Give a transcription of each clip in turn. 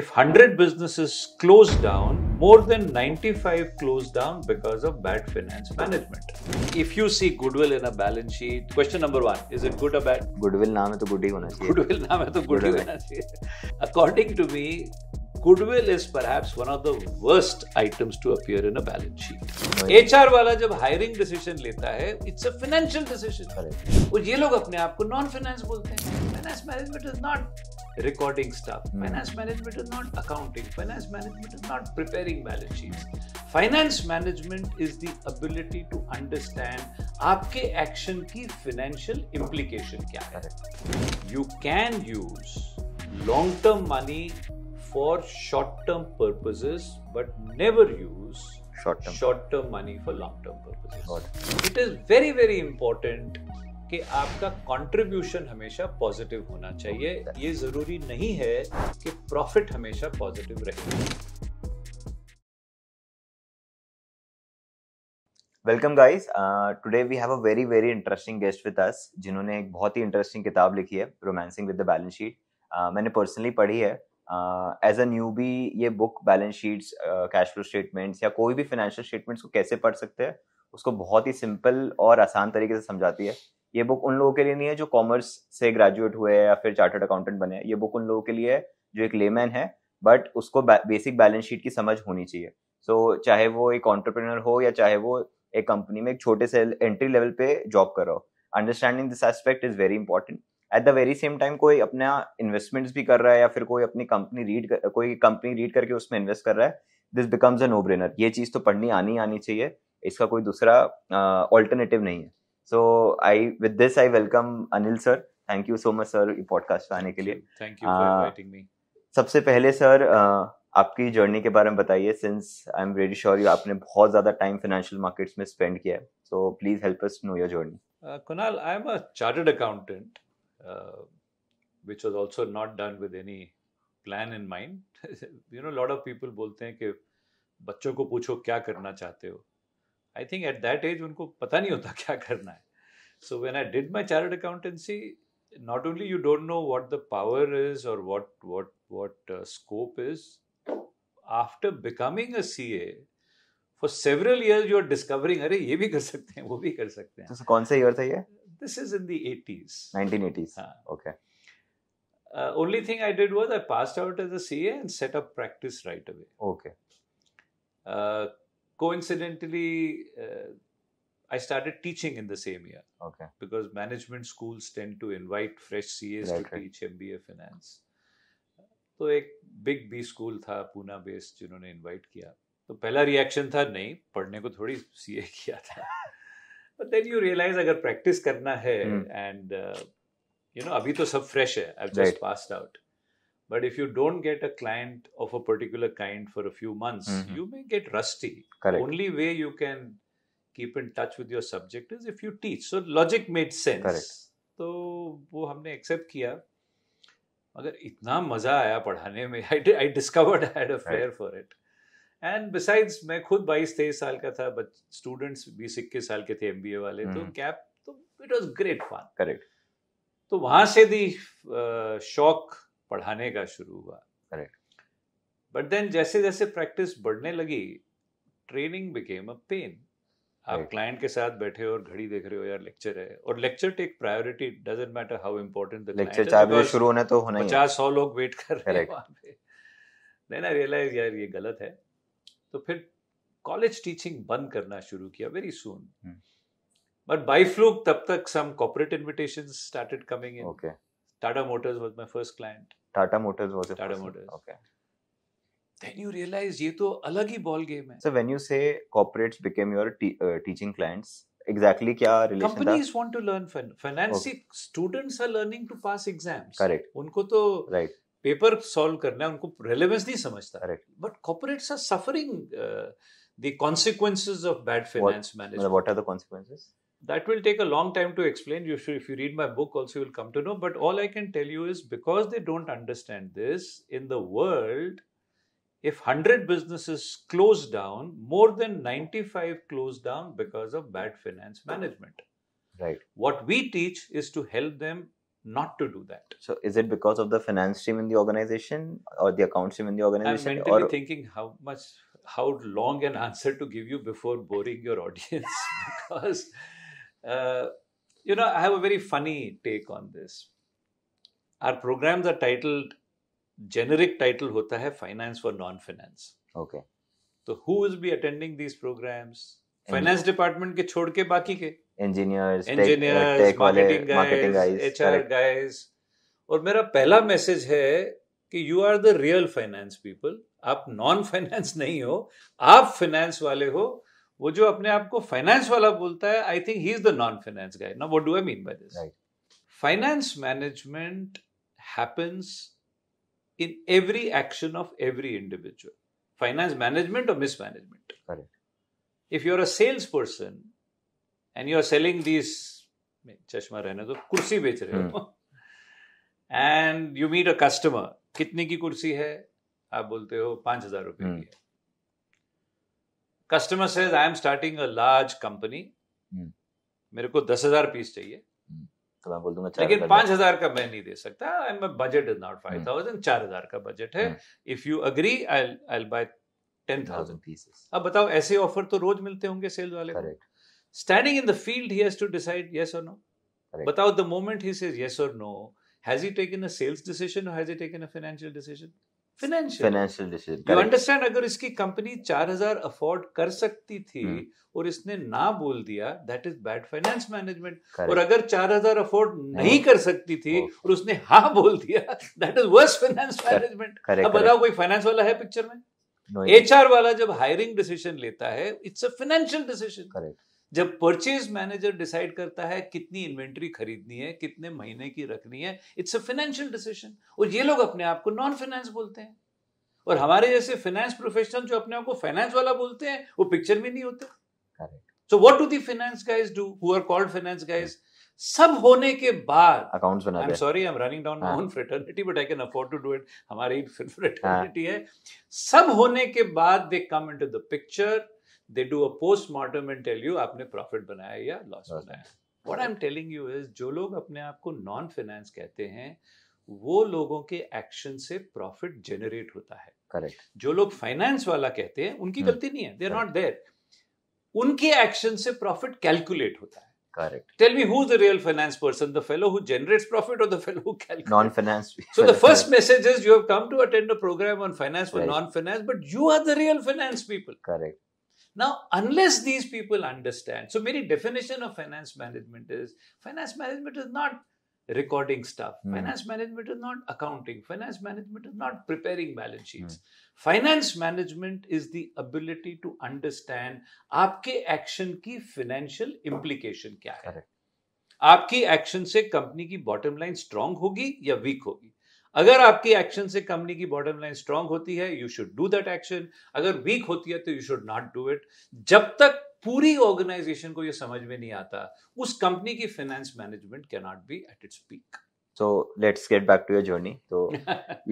if 100 businesses close down, more than 95 close down because of bad finance management. If you see goodwill in a balance sheet, question number one is it good or bad? Goodwill naam hai to good hi hona chahiye. Goodwill naam hai to good hi hona chahiye. According to me, goodwill is perhaps one of the worst items to appear in a balance sheet. HR वाला जब hiring decision लेता है, it's a financial decision. और ये लोग अपने आप को non finance बोलते हैं. Finance management is not recording stuff. Mm. Finance management is not accounting. Finance management is not preparing balance sheets. Finance management is the ability to understand your action की financial implication. you can use long-term money for short-term purposes, but never use short term money for long term purposes it is very very important कि आपका contribution हमेशा positive होना चाहिए ये जरूरी नहीं है कि प्रॉफिट हमेशा पॉजिटिव रहे welcome guys today we have a very very interesting guest with us जिन्होंने एक बहुत ही इंटरेस्टिंग किताब लिखी है romancing with the balance sheet मैंने पर्सनली पढ़ी है एज अ न्यू बी ये book balance sheets cash flow statements या कोई भी फाइनेंशियल स्टेटमेंट्स को कैसे पढ़ सकते हैं उसको बहुत ही सिंपल और आसान तरीके से समझाती है ये बुक उन लोगों के लिए नहीं है जो कॉमर्स से ग्रेजुएट हुए या फिर चार्टर्ड अकाउंटेंट बने ये बुक उन लोगों के लिए है जो एक लेमैन है बट उसको बेसिक बैलेंस शीट की समझ होनी चाहिए सो so, चाहे वो एक ऑन्टरप्रिनर हो या चाहे वो एक कंपनी में एक छोटे से एंट्री लेवल पे जॉब कर रहा हो understanding this aspect is very important at the very same time कोई अपना इन्वेस्टमेंट्स भी कर रहा है या फिर कोई अपनी कंपनी रीड कोई कंपनी रीड करके उसमें इन्वेस्ट कर रहा है this becomes a no brainer ये चीज़ तो पढ़नी आनी आनी चाहिए इसका कोई दूसरा ऑल्टरनेटिव नहीं है so I with this I welcome Anil sir thank you so much sir podcast पे आने के लिए thank you for inviting me सबसे पहले सर uh, आपकी जर्नी के बारे में बताइए since I am very sure you आपने बहुत ज़्यादा टाइम फाइनेंशियल मार्केट्स में स्पेंड किया है so please help us know your journey Kunal I am a chartered accountant which was also not done with any plan in mind you know lot of people बोलते हैं कि बच्चों को पूछो क्या करना चाहते हो I think at that age उनको पता नहीं होता क्या करना है So when I did my chartered accountancy, not only you don't know what the power is or what what what uh, scope is, after becoming a CA, for several years you are discovering, अरे ये भी कर सकते हैं, वो भी कर सकते हैं. So कौन year था ये? This is in the 80s. 1980s. हाँ. Okay. Uh, only thing I did was I passed out as a CA and set up practice right away. Okay. Uh, coincidentally, uh, I started teaching in the same year. Okay. Because management schools tend to invite fresh CAs right, to teach MBA finance. तो एक big B school था Poona based जिन्होंने invite किया तो पहला reaction था नहीं पढ़ने को थोड़ी सी ए किया था बट देन यू रियलाइज अगर प्रैक्टिस करना है एंड यू नो अभी तो सब फ्रेश है I just passed out But if you don't get a client of a particular kind for a few months, mm-hmm. you may get rusty. The only way you can keep in touch with your subject is if you teach so logic made sense तो वो हमने accept किया मगर इतना मज़ा आया पढ़ाने में I I discovered I had a fair for it and besides मैं खुद बाईस तेईस साल का था बट स्टूडेंट्स बीस इक्कीस साल के थे एमबीए वाले तो कैप हम्म। तो it was great fun correct तो वहां से दी शौक पढ़ाने का शुरू हुआ करेक्ट बट देन जैसे जैसे प्रैक्टिस बढ़ने लगी ट्रेनिंग बिकेम अ पेन आप क्लाइंट के साथ बैठे हो और घड़ी देख रहे हो यार लेक्चर है और lecture take priority doesn't matter how important lecture चार बजे शुरू होने तो होना ही पचास सौ लोग वेट कर रहे हैं वहाँ पे देन आई रियलाइज यार ये गलत है तो फिर कॉलेज टीचिंग बंद करना शुरू किया very soon but by fluke तब तक some corporate invitation started coming in Tata Motors was my first client Tata Motors was Tata Motors then you realize ये तो अलग ही ball game है. So when you say corporates became your te- uh, teaching clients, exactly क्या relation Companies था? want to learn fin- finance. Okay. Students are learning to pass exams. Correct. उनको तो right. Paper solve करना है उनको relevance नहीं समझता but corporates are suffering the consequences of bad finance management what are the consequences that will take a long time to explain you should if you read my book also you will come to know but all I can tell you is because they don't understand this in the world if 100 businesses close down, more than 95 close down because of bad finance management. Right. What we teach is to help them not to do that. So, is it because of the finance team in the organization or the accounts team in the organization? I'm mentally or... thinking how much, how long an answer to give you before boring your audience because, uh, you know, I have a very funny take on this. Our programs are titled generic title होता है finance for non finance okay तो who is be attending these programs finance department के छोड़ के बाकी के engineers engineers marketing guys HR guys और मेरा पहला मैसेज है कि you are the real finance people आप नॉन फाइनेंस नहीं हो आप फाइनेंस वाले हो वो जो अपने आप को फाइनेंस वाला बोलता है I think he is the non finance guy now what do I mean by this finance management happens in every action of every individual finance management or mismanagement correct if you're a salesperson and you're selling these chashma rehna to kursi bech rahe ho and you meet a customer कितने की कुर्सी है आप बोलते हो पांच हजार रुपए की है customer says I am starting a large company मेरे को दस हजार पीस चाहिए तो मैं बोल दूंगा लेकिन पांच हजार का मैं नहीं दे सकता and my budget is not five thousand चार हजार का बजट है if you agree I I buy ten thousand pieces अब बताओ ऐसे ऑफर तो रोज मिलते होंगे सेल्स वाले correct standing in the field he has to decide yes or no Correct. but out the moment he says yes or no has he taken a sales decision or has he taken a financial decision financial financial decision you understand अगर इसकी company 4000 afford कर सकती थी hmm. और इसने ना बोल दिया that is bad finance management और अगर 4000 अफोर्ड नहीं नहीं कर सकती थी और उसने हाँ बोल दिया that is worse finance management अब बताओ कोई फाइनेंस वाला है पिक्चर में एचआर no, वाला जब हायरिंग डिसीजन लेता है it's a financial decision correct जब परचेज मैनेजर डिसाइड करता है कितनी इन्वेंट्री खरीदनी है कितने महीने की रखनी है इट्स अ फाइनेंशियल डिसीजन और ये लोग अपने आप को नॉन फाइनेंस बोलते हैं और हमारे जैसे फाइनेंस प्रोफेशनल जो अपने आप को फाइनेंस वाला बोलते हैं वो पिक्चर में नहीं होते so what do the finance guys do who are called finance guys सब होने के बाद अकाउंट्स बना I am sorry I am running down my own fraternity but I can afford to do it हमारी fraternity है सब होने के बाद they come into the picture they do a postmortem and tell you आपने profit बनाया या loss बनाया what I am telling you is जो लोग अपने आप को नॉन फाइनेंस कहते हैं वो लोगों के एक्शन से प्रॉफिट जेनरेट होता है करेक्ट जो लोग फाइनेंस वाला कहते हैं उनकी hmm. गलती नहीं है दे आर नॉट देयर उनके एक्शन से प्रॉफिट कैलकुलेट होता है correct tell me who is the real finance person the fellow who generates profit और the fellow who calculate non finance so the first message is you have come to attend a program on finance for non finance but you are the real finance people correct Now, unless these people understand, so my definition of finance management is finance management is not recording stuff. Mm. Finance management is not accounting. Finance management is not preparing balance sheets. Mm. Finance management is the ability to understand आपके action की financial implication क्या है आपकी action से company की bottom line strong होगी या weak होगी अगर आपकी एक्शन से कंपनी की बॉटम लाइन स्ट्रांग होती है you should do that action अगर वीक होती है तो you should not do it जब तक पूरी ऑर्गेनाइजेशन को यह समझ में नहीं आता उस कंपनी की finance management can not be at its peak so let's get back to your journey तो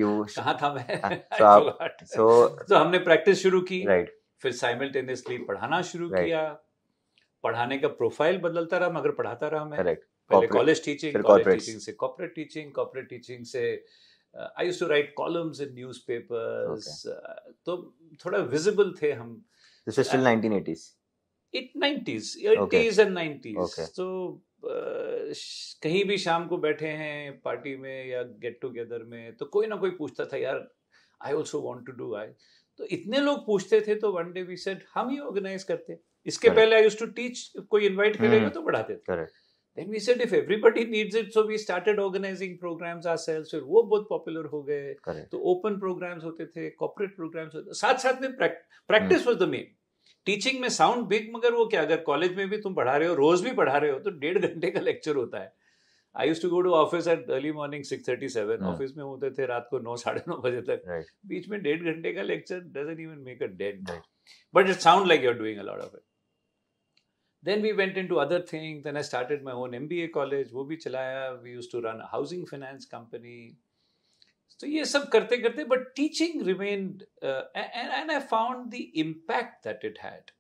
यू कहाँ था मैं सो हाँ, आप सो तो हमने प्रैक्टिस शुरू की राइट right. फिर साइमल्टेनियसली पढ़ाना शुरू right. किया पढ़ाने का प्रोफाइल बदलता रहा मगर पढ़ाता रहा मैं करेक्ट पहले कॉलेज टीचिंग कॉलेज टीचिंग से कॉर्पोरेट टीचिंग कॉर्पोरेट टीचिंग से I use to write columns in newspapers तो थोड़ा विजिबल थे हम this is still 1980s it 90s 80s and 90s तो कहीं भी शाम को बैठे हैं पार्टी में या गेट टुगेदर में तो कोई ना कोई पूछता था यार I also want to do I तो इतने लोग पूछते थे तो वन डे वी सेड हम ही ऑर्गेनाइज करते इसके पहले आई यूज टू टीच कोई इनवाइट करेगा हम्म। तो बढ़ाते थे correct Then we said if everybody needs it, so we started organizing programs ourselves. फिर वो बहुत popular हो गए तो open programs होते थे corporate programs होते साथ साथ में practice was the main. Teaching में साउंड बिग मगर वो क्या अगर कॉलेज में भी तुम पढ़ा रहे हो रोज भी पढ़ा रहे हो तो डेढ़ घंटे का लेक्चर होता है I use to go to office at early morning six thirty seven office में होते थे रात को नौ साढ़े नौ बजे तक right. बीच में डेढ़ घंटे का lecture doesn't even make a dead but it sound like you're doing a off it then we went into other things then i started my own mba college wo bhi chalaya we used to run a housing finance company so ye sab karte karte but teaching remained uh, and, and i found the impact that it had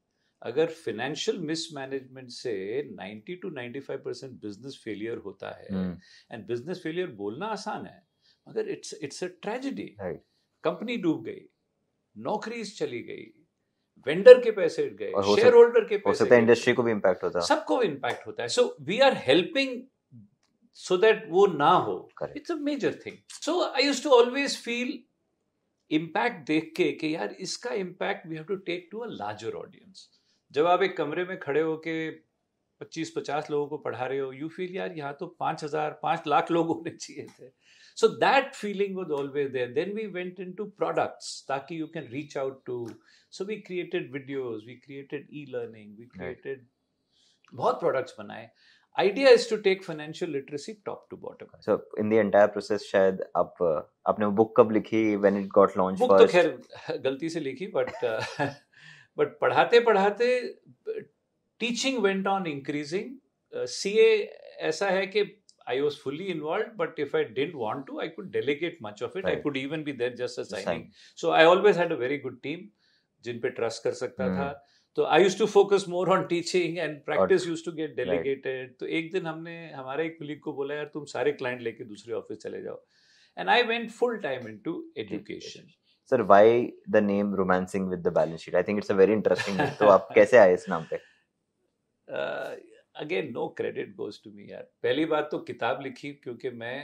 अगर financial mismanagement से 90 to 95 percent business failure होता है and business failure बोलना आसान है मगर it's it's a tragedy company डूब गई नौकरी चली गई वेंडर के पैसे गए शेयर होल्डर के पैसे हो इंडस्ट्री को भी इम्पैक्ट होता है सबको भी इम्पैक्ट होता है so we are helping so that वो ना हो it's a major thing so I use to always feel impact देख के कि यार इसका impact we have to take to a larger audience जब आप एक कमरे में खड़े हो के पच्चीस पचास लोगों को पढ़ा रहे हो यू फील यार यहाँ तो पाँच हजार पाँच लाख लोग होने चाहिए थे So that feeling was always there. Then we went into products, taki you can reach out to. So we created videos, we created e-learning, we created बहुत products बनाए. Idea is to take financial literacy top to bottom. So in the entire process शायद up आपने वो book कब लिखी when it got launched book first? तो खैर गलती से लिखी but but पढ़ाते पढ़ाते teaching went on increasing. Uh, CA ऐसा है कि I was fully involved, but if I didn't want to, I could delegate much of it. I could even be there just as signing. So I always had a very good team, jin pe trust kar sakta mm. tha. So I used to focus more on teaching and practice used to get delegated. Right. So ek din humne hamare ek colleague ko bola yaar tum sare client leke dusre office chale jao. And I went full time into education. Sir, why the name romancing with the balance sheet? I think it's a very interesting name. So aap kaise aaye is naam again no credit goes to me यार पहली बात तो किताब लिखी क्योंकि मैं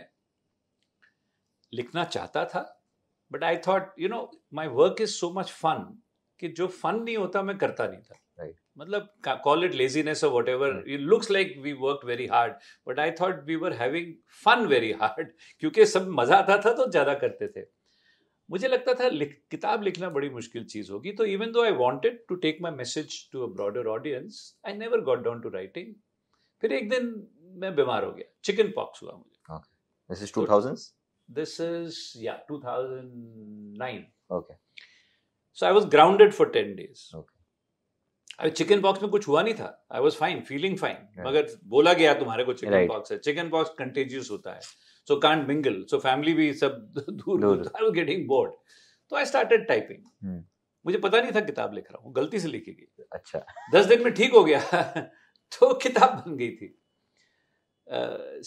लिखना चाहता था but I thought you know my work is so much fun कि जो फन नहीं होता मैं करता नहीं था right. मतलब कॉल इट लेजीनेस और whatever it looks like we work very hard but I thought we were having fun very hard क्योंकि सब मज़ा आता था तो ज़्यादा करते थे मुझे लगता था लिख, किताब लिखना बड़ी मुश्किल चीज़ होगी तो even though I wanted to take my message to a broader audience I never got down to writing फिर एक दिन मैं बीमार हो गया चिकन पॉक्स हुआ मुझे this is 2000s this is yeah 2009 okay so I was grounded for 10 days okay chicken pox में कुछ हुआ नहीं था I was fine feeling fine मगर बोला गया तुम्हारे को चिकन पॉक्स है चिकन पॉक्स कंटेजियस होता है so can't mingle so family भी सब दूर आई वाज गेटिंग बोर्ड तो आई स्टार्टेड टाइपिंग मुझे पता नहीं था किताब लिख रहा हूँ गलती से लिखी गई अच्छा दस दिन में ठीक हो गया तो किताब बन गई थी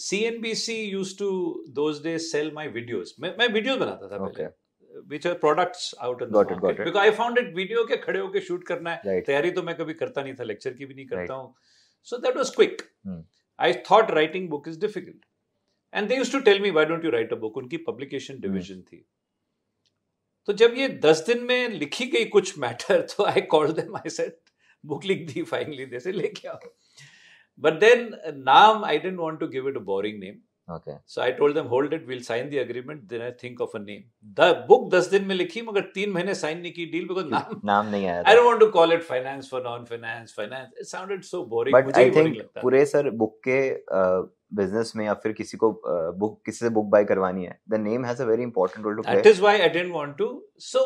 C N B C use to do sell my videos मैं वीडियोज बनाता था okay. Which are products out in because I found it video के खड़े होके शूट करना है right. तैयारी तो मैं कभी करता नहीं था लेक्चर की भी नहीं करता हूँ so that was quick I thought writing book is difficult and they use to tell me why don't you write a book उनकी पब्लिकेशन डिविजन hmm। थी तो जब ये दस दिन में लिखी गई कुछ मैटर तो I call them I said book लिख दी फाइनली से लेके आओ But then uh, Nam, I didn't want to give it a boring name. Okay. So I told them, hold it, we'll sign the agreement. Then I think of a name. The book does then me likhi, magar teen mahine sign nahi deal because Naam, Naam nahi aaya. I don't want to call it finance for non-finance, finance. It sounded so boring. But I think pure sir book ke uh, business mein ya fir kisi ko book, kisi se book buy karwani hai. The name has a very important role to play. That is why I didn't want to. So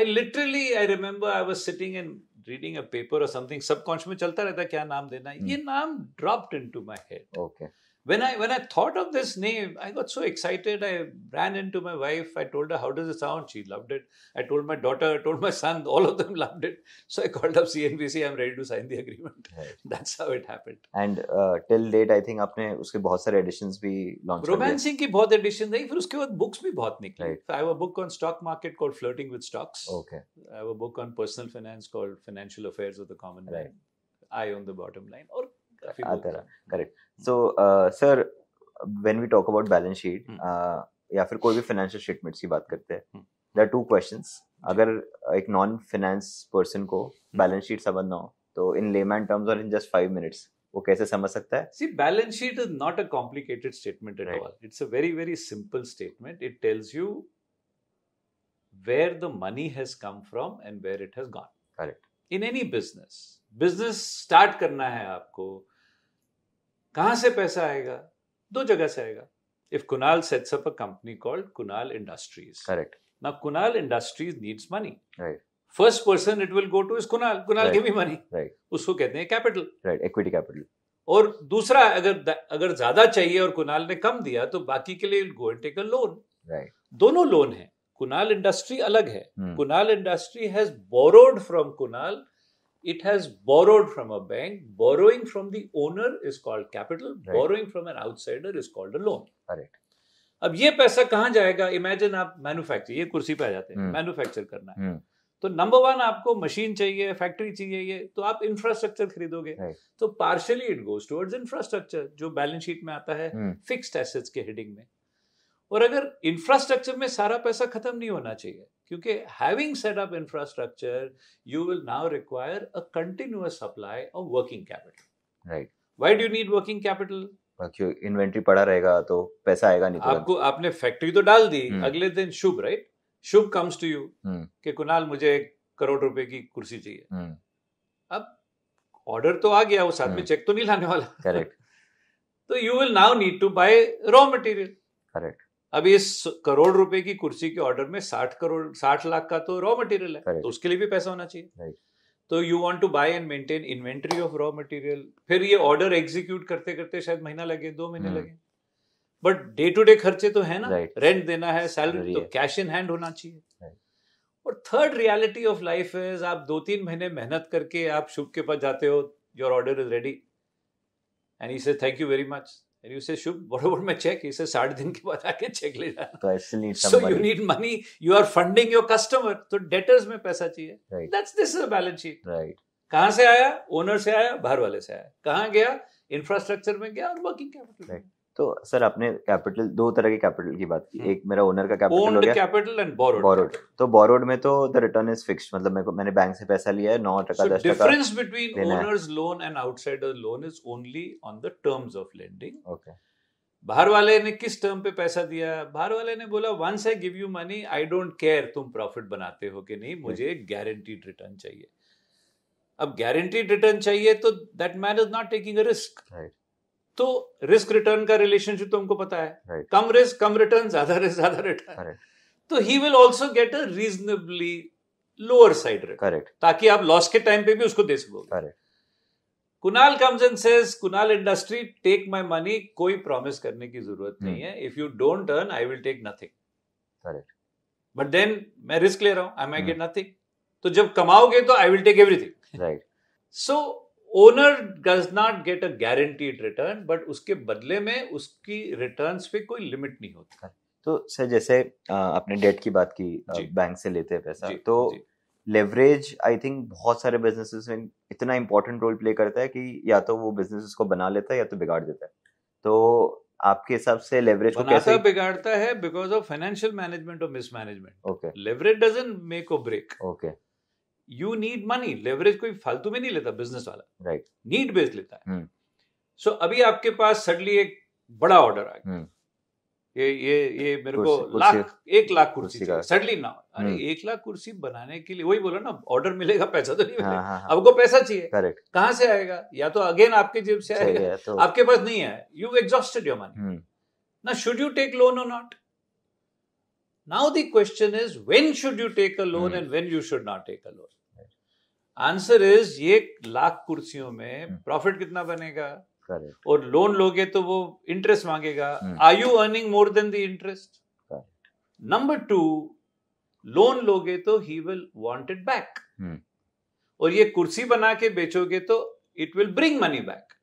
I literally, I remember I was sitting in reading a paper और something subconscious में चलता रहता है क्या नाम देना है hmm. ये नाम dropped into my head okay when I when I thought of this name, I got so excited. I ran into my wife. I told her, "How does it sound?" She loved it. I told my daughter. I told my son. All of them loved it. So I called up CNBC. I'm ready to sign the agreement. Right. That's how it happened. And uh, till date, I think आपने उसके बहुत सारे editions भी launch किए. Romancing की बहुत editions. रही. फिर उसके बाद books भी बहुत निकली. Right. I have a book on stock market called Flirting with Stocks. Okay. I have a book on personal finance called Financial Affairs of the Common right. Man. own the bottom line. और आता रहा correct so sir when we talk about balance sheet या फिर कोई भी financial statements की बात करते हैं देयर टू क्वेश्चंस अगर एक नॉन फाइनेंस पर्सन को बैलेंस शीट समझना हो तो इन लेमैन टर्म्स और इन जस्ट फाइव मिनट्स वो कैसे समझ सकता है see balance sheet is not a complicated statement at all it's a very very simple statement it tells you where the money has come from and where it has gone. Correct. In any business, business start करना है आपको कहां से पैसा आएगा दो जगह से आएगा if Kunal sets up a company called Kunal Industries correct ना Kunal Industries needs money right first person it will go to is Kunal Kunal give me money right उसको कहते हैं कैपिटल राइट इक्विटी कैपिटल और दूसरा अगर अगर ज्यादा चाहिए और कुनाल ने कम दिया तो बाकी के लिए go and take a loan right दोनों लोन है कुनाल इंडस्ट्री अलग है Kunal Industry has borrowed from Kunal it has borrowed from a bank. Borrowing from the owner is called capital. Right. Borrowing from an outsider is called a loan. Correct. अब ये पैसा कहाँ जाएगा imagine आप मैन्युफैक्चर ये कुर्सी पे आ जाते हैं मैन्युफैक्चर हम्म। करना है हम्म। तो नंबर वन आपको मशीन चाहिए फैक्ट्री चाहिए ये तो आप इंफ्रास्ट्रक्चर खरीदोगे तो partially it goes towards infrastructure जो बैलेंस शीट में आता है फिक्स्ड हम्म। एसेट्स के हेडिंग में और अगर इंफ्रास्ट्रक्चर में सारा पैसा खत्म नहीं होना चाहिए क्योंकि having set up infrastructure you will now require a continuous supply of working capital right why do need working capital क्यों इन्वेंट्री पड़ा रहेगा तो पैसा आएगा नहीं आपको आपने फैक्ट्री तो डाल दी हम्म। अगले दिन Shubh right Shubh comes to you कि कुणाल मुझे एक करोड़ रुपए की कुर्सी चाहिए हम्म। अब ऑर्डर तो आ गया वो साथ में चेक हम्म। तो नहीं लाने वाला करेक्ट तो you will now need to buy raw material correct अब इस करोड़ रुपए की कुर्सी के ऑर्डर में साठ करोड़ साठ लाख का तो रॉ मटेरियल है तो उसके लिए भी पैसा होना चाहिए तो you want to buy and maintain inventory of raw material फिर ये ऑर्डर एग्जीक्यूट करते करते शायद महीना लगे दो महीने hmm. लगे बट डे टू डे खर्चे तो है ना रेंट देना है सैलरी तो कैश इन हैंड होना चाहिए और third reality of life is आप दो तीन महीने मेहनत करके आप शुभ के पास जाते हो your order is ready and ई से thank you very much And you say, Shubh, borrow my check. He says, साठ din ke baad aake check le जाना. So you need money. You are funding your customer. So debtors mein paisa chahiye. Right. That's this is a balance sheet. Right. कहाँ से आया? Owner से आया, बाहर वाले से आया. कहाँ गया? इंफ्रास्ट्रक्चर में गया और वर्किंग कैपिटल right. तो सर आपने कैपिटल दो तरह के कैपिटल की बात की हम्म। एक मेरा ओनर का कैपिटल हो गया कैपिटल एंड बोरोड बोरोड तो बोरोड में तो द रिटर्न इज फिक्स मतलब मेरे को मैंने बैंक से पैसा लिया है नौ टका दस टका difference between owners loan and outsider loan is only on the terms of lending okay बाहर वाले ने किस टर्म पे पैसा दिया बाहर वाले ने बोला once I give you money I don't care तुम प्रॉफिट बनाते हो कि नहीं मुझे गारंटीड रिटर्न चाहिए अब गारंटीड रिटर्न चाहिए तो that man is not taking a risk right तो रिस्क रिटर्न का रिलेशनशिप तो हमको पता है कम रिस्क कम रिटर्न ज्यादा रिस्क ज्यादा रिटर्न तो he will also get a reasonably lower side correct ताकि आप लॉस के टाइम पे भी उसको दे सको Kunal comes and says Kunal industry take my money कोई प्रॉमिस करने की जरूरत hmm. नहीं है if you don't earn I will take nothing but then मैं रिस्क ले रहा हूं आई माई गेट नथिंग तो जब कमाओगे तो I will take everything right so owner does not get a guaranteed return but उसके बदले में उसकी रिटर्न पे कोई लिमिट नहीं होती हाँ, तो सर जैसे आपने डेट की बात की बैंक से लेते हैं पैसा तो लेवरेज आई थिंक बहुत सारे बिजनेसेस में इतना इम्पोर्टेंट रोल प्ले करता है कि या तो वो बिजनेस को बना लेता है या तो बिगाड़ देता है तो आपके हिसाब से लेवरेज को कैसे बिगाड़ता है बिकॉज ऑफ फाइनेंशियल मैनेजमेंट और mismanagement okay leverage doesn't make or break okay you need money leverage कोई फालतू में नहीं लेता बिजनेस वाला राइट नीड बेस्ड लेता है सो हम्म। so, अभी आपके पास सडनली एक बड़ा ऑर्डर आ गया हम्म। ये ये ये मेरे को लाख एक लाख कुर्सी सडनली ना अरे हम्म। एक लाख कुर्सी बनाने के लिए वही बोला ना ऑर्डर मिलेगा पैसा तो नहीं मिलेगा हाँ, हाँ, आपको हाँ। पैसा चाहिए कहाँ से आएगा या तो अगेन आपके जेब से आएगा तो... आपके पास नहीं है यू एग्जॉस्टेड योर मनी ना शुड यू टेक लोन और not now the question is when should you take a loan and when you should not take a loan answer is एक लाख कुर्सियों में हम्म। प्रॉफिट कितना बनेगा Correct. और loan लोगे तो वो इंटरेस्ट मांगेगा are you earning more than the interest number two loan लोगे तो he will want it back और ये कुर्सी बना के बेचोगे तो it will bring money back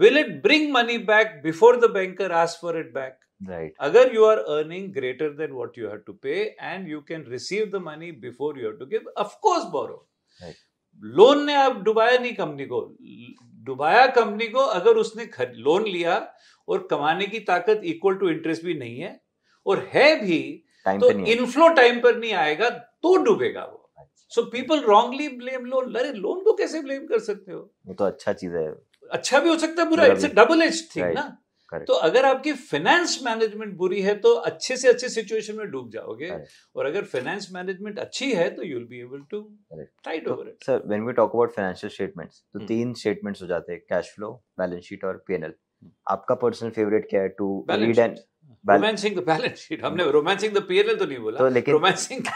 will it bring money back before the banker ask for it back right अगर you are earning greater than what you have to pay and you can receive the money before you have to give of course loan ने आप डुबाया नहीं company को डुबाया company को अगर उसने loan लिया और कमाने की ताकत इक्वल टू इंटरेस्ट भी नहीं है और है भी तो इनफ्लो टाइम पर नहीं आएगा तो डूबेगा वो so people wrongly blame loan अरे लोन को कैसे ब्लेम कर सकते हो ये तो अच्छा चीज है अच्छा भी हो सकता है बुरा इट्स डबल एज थिंग ना Correct. तो अगर आपकी फाइनेंस मैनेजमेंट बुरी है तो अच्छे से अच्छे सिचुएशन में डूब जाओगे Correct. और अगर फाइनेंस मैनेजमेंट अच्छी है तो you will be able to tide over it sir when we talk about financial statements तो, तो hmm. तीन स्टेटमेंट्स हो जाते हैं कैश फ्लो बैलेंस शीट और पीएनएल आपका पर्सनल फेवरेट क्या है to read and romancing the balance sheet हमने रोमांसिंग द तो पीएलएल तो नहीं बोला तो लेकिन रोमांसिंग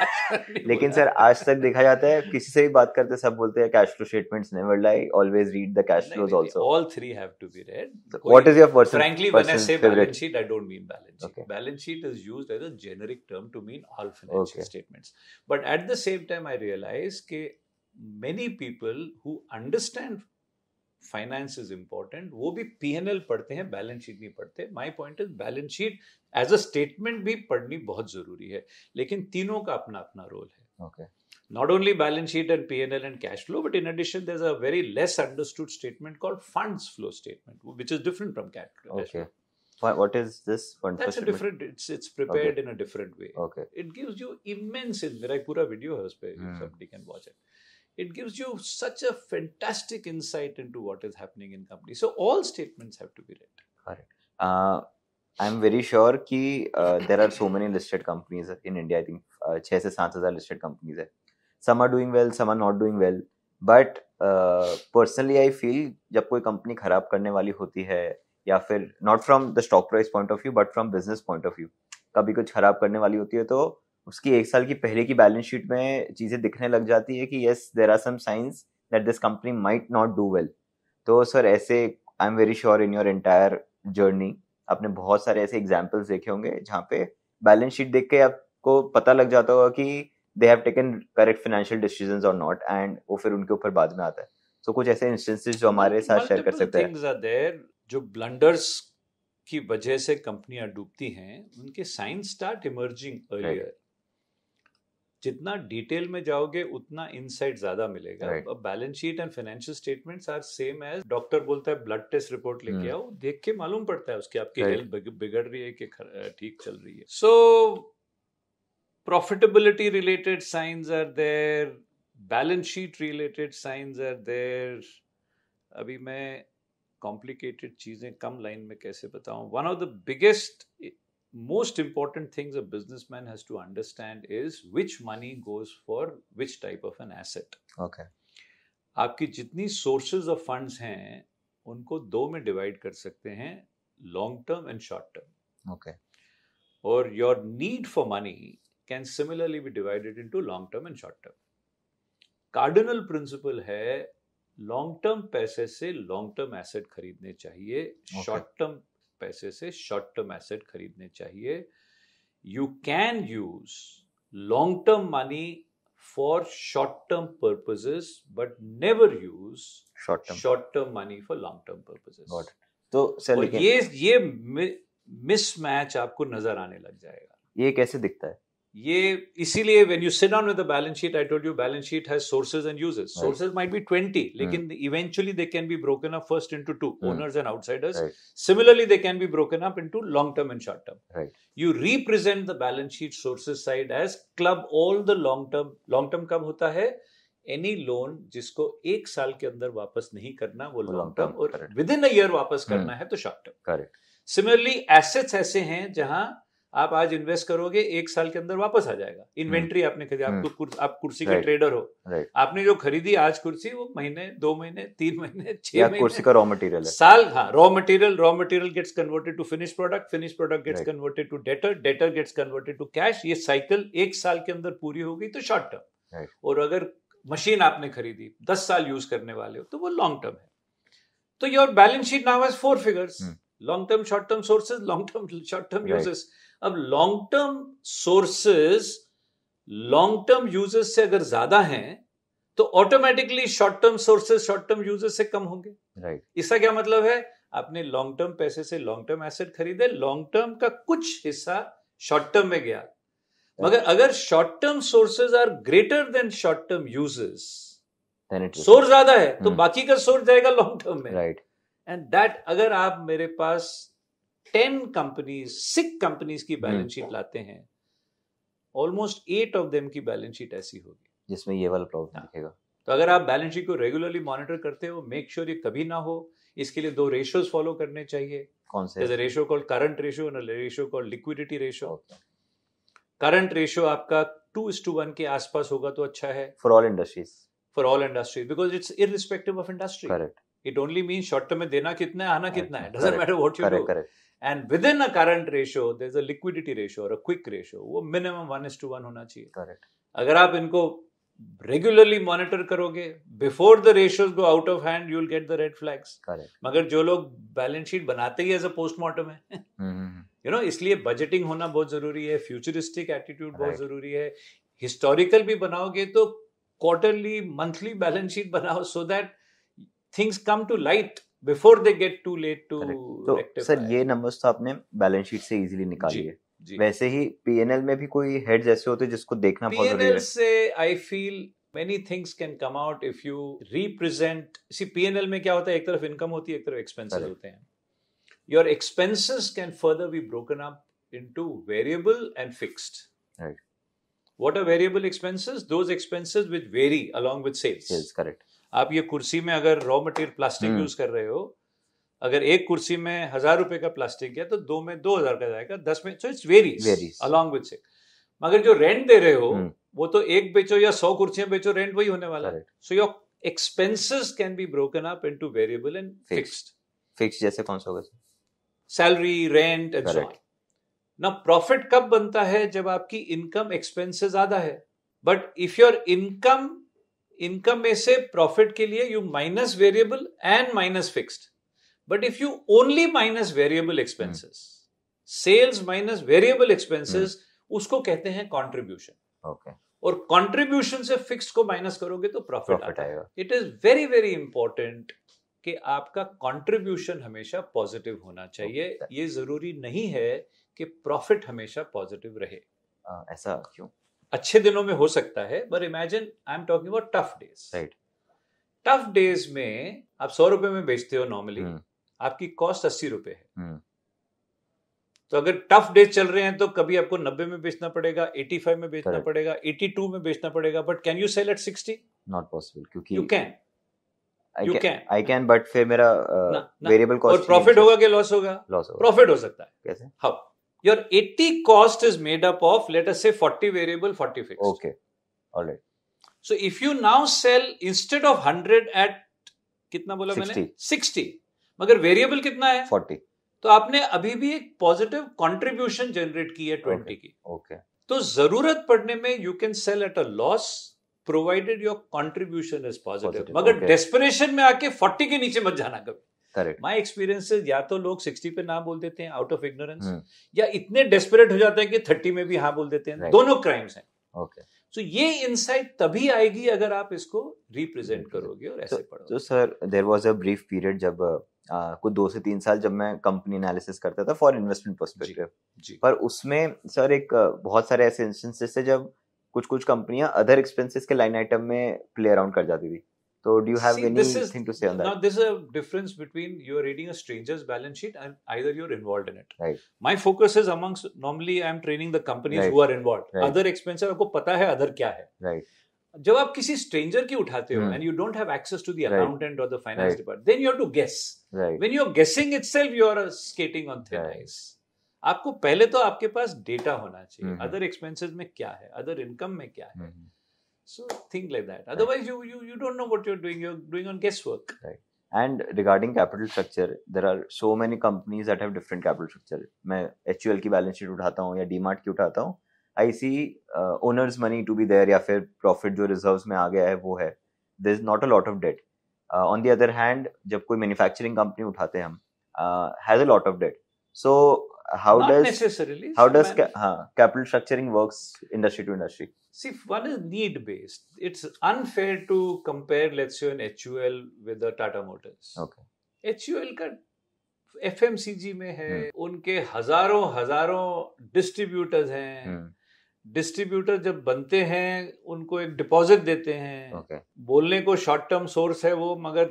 लेकिन सर आज तक देखा जाता है किसी से भी बात करते सब बोलते हैं cash flow statements never lie always read the cash flows also all three have to be read what is your personal frankly when I say balance sheet I don't mean balance sheet balance sheet is used as a generic term to mean all financial statements but at the same time I realise के many people who understand finance is important वो भी P N L पढ़ते हैं balance sheet नहीं पढ़ते my point is balance sheet as a statement भी पढ़नी बहुत जरूरी है लेकिन तीनों का अपना अपना रोल है not only balance sheet and P N L and cash flow but in addition there a very less understood statement called fund flow statement which is different from cash flow What is this? One That's a different. It's it's prepared okay. in a different way. Okay. It gives you immense. In, there, I put a video here, hmm. somebody can watch it. it gives you such a fantastic insight into what is happening in company. So all statements have to be read. Correct. Uh, I'm very sure कि uh, there are so many listed companies in India. I think uh, छः से listed companies है. Some are doing well, some are not doing well. But personally I feel जब कोई company खराब करने वाली होती है या फिर not from the stock price point of view but from business point of view कभी कुछ खराब करने वाली होती है तो उसकी एक साल की पहले की बैलेंस शीट में चीज़ें दिखने लग जाती है कि yes there are some signs that this company might not do well तो सर ऐसे I am very sure in your entire journey आपने बहुत सारे ऐसे एग्जाम्पल्स देखे होंगे जहाँ पे बैलेंस शीट देख के आपको पता लग जाता होगा कि they have taken correct financial decision और नॉट एंड वो फिर उनके ऊपर बाद में आता है सो so, कुछ ऐसे इंस्टेंसेस जो हमारे साथ शेयर कर सकते हैं जो ब्लंडर्स की वजह से कंपनियां डूबती हैं उनके साइंस स्टार्ट इमर्जिंग अर्लियर जितना डिटेल में जाओगे उतना इनसाइट ज्यादा मिलेगा अब balance sheet and financial statements are same as doctor बोलता है ब्लड टेस्ट रिपोर्ट लेके hmm. आओ देख के मालूम पड़ता है उसकी आपकी हेल्थ बिगड़ रही है कि ठीक चल रही है so profitability related signs are there balance sheet related signs are there अभी मैं कॉम्प्लिकेटेड चीज़ें कम लाइन में कैसे बताऊं one of the biggest most important things a businessman has to understand is which money goes for which type of an asset. Okay. आपकी जितनी sources of funds हैं उनको दो में डिवाइड कर सकते हैं long term and short term okay और your need for money can similarly be divided into long term and short term cardinal principle है लॉन्ग टर्म पैसे से लॉन्ग टर्म एसेट खरीदने चाहिए शॉर्ट टर्म पैसे से शॉर्ट टर्म एसेट खरीदने चाहिए you can use long term money for short term purposes but never use short term short term money for long term purposes तो sir ये ये mismatch आपको नजर आने लग जाएगा ये कैसे दिखता है ये इसीलिए when you sit down with the balance sheet I told you balance sheet has sources and uses sources might be twenty लेकिन eventually they can be broken up first into two owners and outsiders similarly they can be broken up into long term and short term you represent the balance sheet sources side as club all the long term long term कब होता है any loan जिसको एक साल के अंदर वापस नहीं करना वो लॉन्ग टर्म और विद इन अ ईयर वापस hmm. करना है तो short term correct similarly assets ऐसे हैं जहां आप आज इन्वेस्ट करोगे एक साल के अंदर वापस आ जाएगा इन्वेंट्री हम्म। आपने खरीदी आपको हम्म। तो कुर, आप कुर्सी के ट्रेडर हो आपने जो खरीदी आज कुर्सी वो महीने दो महीने तीन महीने छह महीने कुर्सी का रॉ मटेरियल साल हाँ raw material raw material gets converted to finish product finish product gets converted to debtor debtor gets converted to cash ये साइकिल एक साल के अंदर पूरी हो गई तो शॉर्ट टर्म और अगर मशीन आपने खरीदी दस साल यूज करने वाले हो तो वो लॉन्ग टर्म है तो your balance sheet now has four figures long term short term sources long term short term uses अब long term sources long term users से अगर ज्यादा हैं तो automatically short term sources short term users से कम होंगे राइट right. इसका क्या मतलब है आपने लॉन्ग टर्म पैसे से लॉन्ग टर्म एसेट खरीदे लॉन्ग टर्म का कुछ हिस्सा शॉर्ट टर्म में गया right. मगर अगर short term sources are greater than short term users source ज्यादा है तो hmm. बाकी का सोर्स जाएगा लॉन्ग टर्म में राइट एंड दैट अगर आप मेरे पास टेन कंपनीज सिक्स कंपनीज की बैलेंस शीट hmm. लाते हैं ऑलमोस्ट एट ऑफ देम की बैलेंस शीट ऐसी होगी जिसमें ये वाला प्रॉब्लम हाँ। दिखेगा तो अगर आप बैलेंस शीट को रेगुलरली मॉनिटर करते हो मेक श्योर ये कभी ना हो इसके लिए दो रेशियोज फॉलो करने चाहिए कौन से ratio called current ratio ratio called liquidity ratio current ratio आपका टू इज टू वन के आसपास होगा तो अच्छा है for all industries for all industries because it's irrespective of industry correct it only mean short term में देना कितना है आना कितना है doesn't matter what you do and within a current ratio there is a liquidity ratio और a quick ratio वो minimum one is to one होना चाहिए करेक्ट अगर आप इनको रेगुलरली मॉनिटर करोगे before the ratios go out of hand you will get the red flags मगर जो लोग बैलेंस शीट बनाते ही एज अ पोस्टमार्टम है यू नो इसलिए बजटिंग होना बहुत जरूरी है फ्यूचरिस्टिक एटीट्यूड बहुत जरूरी है हिस्टोरिकल भी बनाओगे तो क्वार्टरली मंथली बैलेंस शीट बनाओ so that things come to light before they get too late too तो सर ये नंबर्स तो आपने बैलेंस शीट से इजीली निकाली है वैसे ही पीएनएल में भी कोई हेड ऐसे होते हैं जिसको देखना बहुत जरूरी है से I feel many things can come out if you represent see PnL में क्या होता है एक तरफ इनकम होती है एक तरफ एक्सपेंसेस होते हैं your expenses can further be broken up into variable and fixed right what are variable expenses those expenses which vary along with sales sales correct आप ये कुर्सी में अगर रॉ मटेरियल प्लास्टिक यूज कर रहे हो अगर एक कुर्सी में हजार रुपए का प्लास्टिक है तो दो में दो हजार का जाएगा दस में so it's very along with sick मगर जो रेंट दे रहे हो हम्म। वो तो एक बेचो या सौ कुर्सियां बेचो रेंट वही होने वाला है so your expenses can be broken up into variable and fixed fix जैसे कौन सा होगा सैलरी रेंट एंड ना प्रॉफिट कब बनता है जब आपकी इनकम एक्सपेंसेस ज्यादा है but if your income income में से प्रॉफिट के लिए you minus variable and minus fixed but if you only minus variable expenses sales minus variable expenses उसको कहते हैं कॉन्ट्रीब्यूशन ओके और कॉन्ट्रीब्यूशन से फिक्स को माइनस करोगे तो प्रॉफिट आएगा it is very very important कि आपका कंट्रीब्यूशन हमेशा पॉजिटिव होना चाहिए okay. ये जरूरी नहीं है कि प्रॉफिट हमेशा पॉजिटिव रहे आ, हाँ, ऐसा क्यों अच्छे दिनों में हो सकता है but imagine I am talking about tough days right tough days में आप सौ रुपए में बेचते हो नॉर्मली हम्म। आपकी कॉस्ट अस्सी रुपए है हम्म। तो अगर टफ डेज चल रहे हैं तो कभी आपको नब्बे में बेचना पड़ेगा एटी फाइव में बेचना पड़ेगा एटी टू में बेचना पड़ेगा but can you sell at sixty not possible क्योंकि you can you can I can but फिर मेरा वेरिएबल uh, कॉस्ट और प्रॉफिट होगा कि लॉस होगा लॉस होगा प्रॉफिट हो सकता है कैसे हाँ your 80 cost is made up of let us say 40 variable 40 fixed okay all right so if you now sell instead of 100 at कितना बोला 60. मैंने 60 मगर वेरिएबल कितना है 40 तो आपने अभी भी एक पॉजिटिव कंट्रीब्यूशन जनरेट की है 20 okay. की ओके okay. तो जरूरत पड़ने में you can sell at a loss provided your contribution is positive मगर डेस्परेशन में आके 40 के नीचे मत जाना कभी माय माई एक्सपीरियंस या तो लोग सिक्सटी पे ना बोल देते हैं आउट ऑफ इग्नोरेंस या इतने डेस्परेट हो जाते हैं कि थर्टी में भी हाँ बोल देते हैं right. दोनों क्राइम्स हैं ओके okay. सो so, ये इनसाइट तभी आएगी अगर आप इसको रिप्रेजेंट करोगे और ऐसे so, पढ़ोगे तो sir there was a brief period जब कुछ दो से तीन साल जब मैं कंपनी एनालिसिस करता था फॉर इन्वेस्टमेंट पर्सपेक्टिव पर उसमें सर एक बहुत सारे ऐसे इंस्टेंसेस थे जब कुछ कुछ कंपनियां अदर एक्सपेंसेस के लाइन आइटम में प्ले अराउंड कर जाती थी So do you have See, anything is, to say on that? Now, there's a difference between you're reading a stranger's balance sheet and either you're involved in it. Right. My focus is amongst normally I'm training the companies right. who are involved. Right. Other expenses आपको पता है other क्या है. Right. जब आप किसी stranger की उठाते हो and you don't have access to the accountant और the finance department then you have to guess when you are guessing itself you are skating on thin ice आपको पहले तो आपके पास डेटा होना चाहिए अदर एक्सपेंसेस में क्या है अदर इनकम में क्या है mm-hmm. So think like that. Otherwise, right. you, you you don't know what you're doing. You're doing on guesswork. Right. And regarding capital structure, there are so many companies that have different capital structure. मैं H की balance sheet उठाता हूँ या D की उठाता हूँ I see owners money to be there या फिर प्रॉफिट जो रिजर्व्स में आ गया है वो है there is not a lot of debt on the other hand जब कोई मैन्युफैक्चरिंग कंपनी उठाते हैं हम has a lot of debt. So how Not does necessarily how does ca- huh, capital structuring works industry to industry? See, one is need based. It's unfair to compare, let's say, an HUL with the Tata Motors. Okay. HUL ka fmcg mein hai hmm. unke hazaron hazaron distributors hain hmm. Distributor जब बनते हैं उनको एक deposit देते हैं okay. बोलने को short term source है वो मगर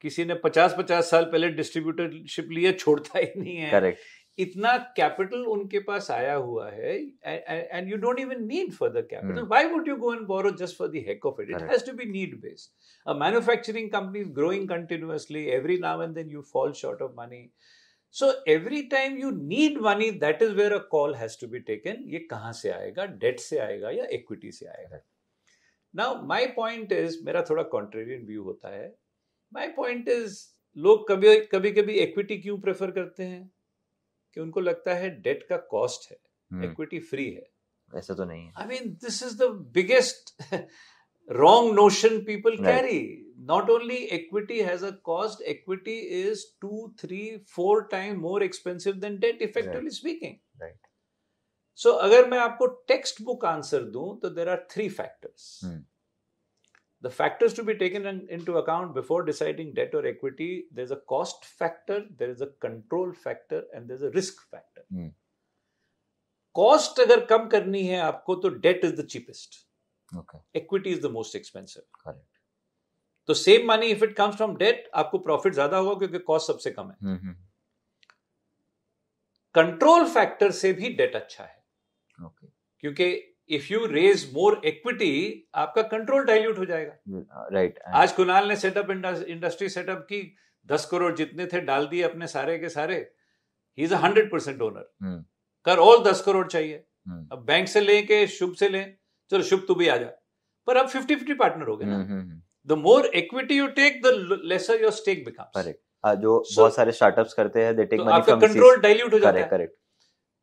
किसी ने पचास पचास साल पहले डिस्ट्रीब्यूटरशिप लिए छोड़ता ही नहीं है Correct. इतना कैपिटल उनके पास आया हुआ है and you don't even need further capital why would you go and borrow just for the heck of it it has to be need based a manufacturing company is growing continuously every now and then you fall short of money so every time you need money that is where a call has to be taken ये कहां से आएगा date से आएगा या equity से आएगा now my point is मेरा थोड़ा कॉन्ट्रेरियन व्यू होता है माई पॉइंट इज लोग कभी कभी कभी इक्विटी क्यों प्रेफर करते हैं कि उनको लगता है डेट का कॉस्ट है इक्विटी हम्म। फ्री है ऐसा तो नहीं है I mean this is the biggest wrong notion people carry not only equity has a cost equity is two three four time more expensive than debt effectively speaking right so अगर मैं आपको textbook answer दूं तो there are three factors the factors to be taken into account before deciding debt or equity there's a cost factor there is a control factor and there's a risk factor hmm. cost agar kam karni hai aapko debt is the cheapest okay equity is the most expensive correct तो same money if it comes from debt आपको profit ज्यादा होगा क्योंकि cost सबसे कम है control mm-hmm. Factor से भी debt okay. क्योंकि if you raise more equity आपका कंट्रोल डाइल्यूट हो जाएगा राइट right, आज कुणाल ने सेटअप इंडस्ट्री सेटअप की दस करोड़ जितने थे डाल दिए अपने सारे के सारे ही is a hundred percent owner कर और दस करोड़ चाहिए hmm. अब बैंक से लें के शुभ से लें चलो शुभ तू भी आ जा पर अब फिफ्टी फिफ्टी पार्टनर हो गए ना the more equity you take the lesser your stake becomes जो so, बहुत सारे स्टार्टअप्स करते हैं they take money from control dilute हो जाता है करेक्ट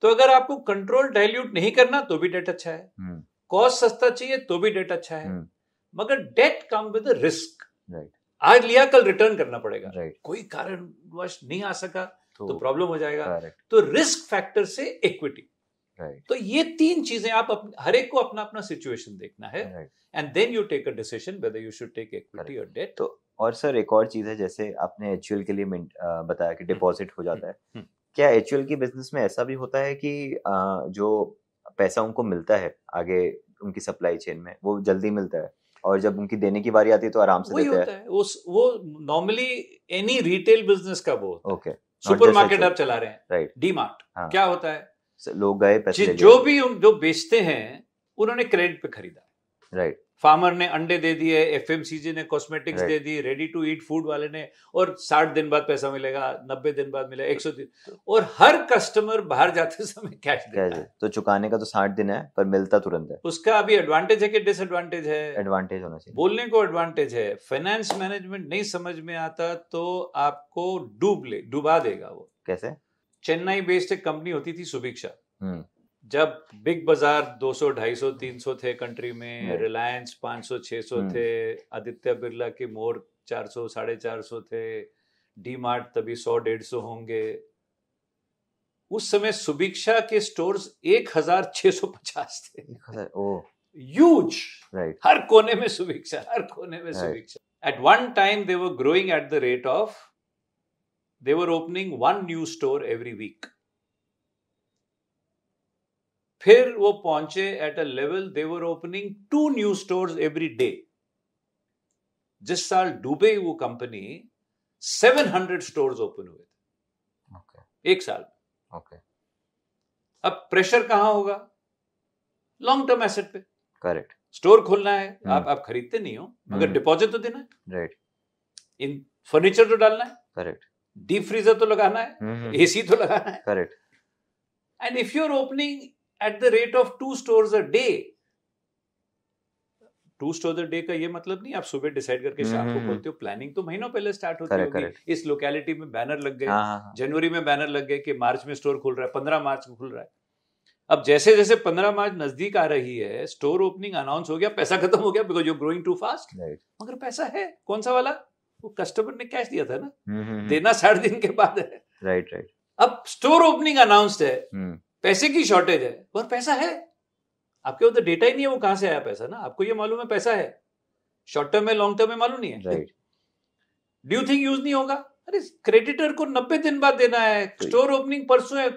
तो अगर आपको कंट्रोल डायल्यूट नहीं करना तो भी डेट अच्छा है कॉस्ट हम्म। सस्ता चाहिए तो भी डेट अच्छा है हम्म। मगर डेट कम विद रिस्क आज लिया कल रिटर्न करना पड़ेगा कोई कारणवश नहीं आ सका तो प्रॉब्लम तो हो जाएगा तो रिस्क फैक्टर से इक्विटी तो ये तीन चीजें आप हर एक को अपना अपना सिचुएशन देखना है and then you take a decision whether you should take equity और डेट तो और सर एक और चीज है जैसे आपने एचयूएल के लिए बताया कि डिपॉजिट हम्म। हो जाता है क्या एच की बिजनेस में ऐसा भी होता है कि जो पैसा उनको मिलता है आगे उनकी सप्लाई चेन में वो जल्दी मिलता है और जब उनकी देने की बारी आती है तो आराम से देते हैं है। वो वो नॉर्मली एनी रिटेल बिजनेस का वो ओके सुपरमार्केट आप चला रहे हैं राइट डी मार्ट क्या होता है लोग गए पैसे जो भी जो बेचते हैं उन्होंने क्रेडिट पे खरीदा राइट फार्मर ने अंडे दे दिए एफ ने कॉस्मेटिक्स दे दी रेडी टू ईट फूड वाले ने और साठ दिन बाद पैसा मिलेगा नब्बे दिन बाद मिलेगा एक सौ दिन तो और हर कस्टमर बाहर जाते समय कैश देता है तो चुकाने का तो साठ दिन है पर मिलता तुरंत है उसका अभी एडवांटेज है कि डिसएडवांटेज है एडवांटेज होना चाहिए बोलने को एडवांटेज है फाइनेंस मैनेजमेंट नहीं समझ में आता तो आपको डूब ले डुबा देगा वो कैसे चेन्नई बेस्ड एक कंपनी होती थी सुभिक्षा हम्म। जब बिग बाजार 200 250 300 थे कंट्री में रिलायंस 500 600 थे आदित्य बिरला के मोर 400 साढ़े चार थे डी मार्ट तभी 100 सौ होंगे उस समय सुभिक्षा के स्टोर्स 1650 थे ह्यूज right. हर कोने में सुभिक्षा हर कोने में right. Subhiksha at one time they were growing at the rate of they were opening one new store every week फिर वो पहुंचे at a level they were opening two new store every day जिस साल डूबे वो कंपनी 700 स्टोर ओपन हुए थे okay. एक साल में okay. अब प्रेशर कहां होगा लॉन्ग टर्म एसेट पे करेक्ट स्टोर खोलना है hmm. आप आप खरीदते नहीं हो मगर hmm. हम्म। डिपॉजिट तो देना है राइट इन फर्नीचर तो डालना है करेक्ट डीप फ्रीजर तो लगाना है एसी हम्म, hmm. तो लगाना है correct and if you are opening at the rate of two store a day two store day का ये मतलब नहीं आप सुबह डिसाइड करके शाम को हम्म, हम्म। खोलते हो प्लानिंग तो महीनों पहले स्टार्ट होती होगी इस लोकेलिटी में बैनर लग गए हाँ, हाँ, हाँ। जनवरी में बैनर लग गए कि मार्च में स्टोर खुल रहा है पंद्रह मार्च को खुल रहा है अब जैसे जैसे पंद्रह मार्च नजदीक आ रही है स्टोर ओपनिंग अनाउंस हो गया पैसा खत्म हो गया because you growing too fast मगर पैसा है कौन सा वाला वो कस्टमर ने कैश दिया था ना हम्म, देना साढ़े दिन के बाद है राइट राइट अब स्टोर ओपनिंग अनाउंस्ड है पैसे की शॉर्टेज है पर पैसा है आपके तो डेटा ही नहीं है वो कहां से आया पैसा ना आपको ये मालूम है पैसा है शॉर्ट टर्म में लॉन्ग टर्म में मालूम नहीं है डू यू थिंक यूज नहीं होगा अरे क्रेडिटर को नब्बे दिन बाद देना है स्टोर ओपनिंग परसों है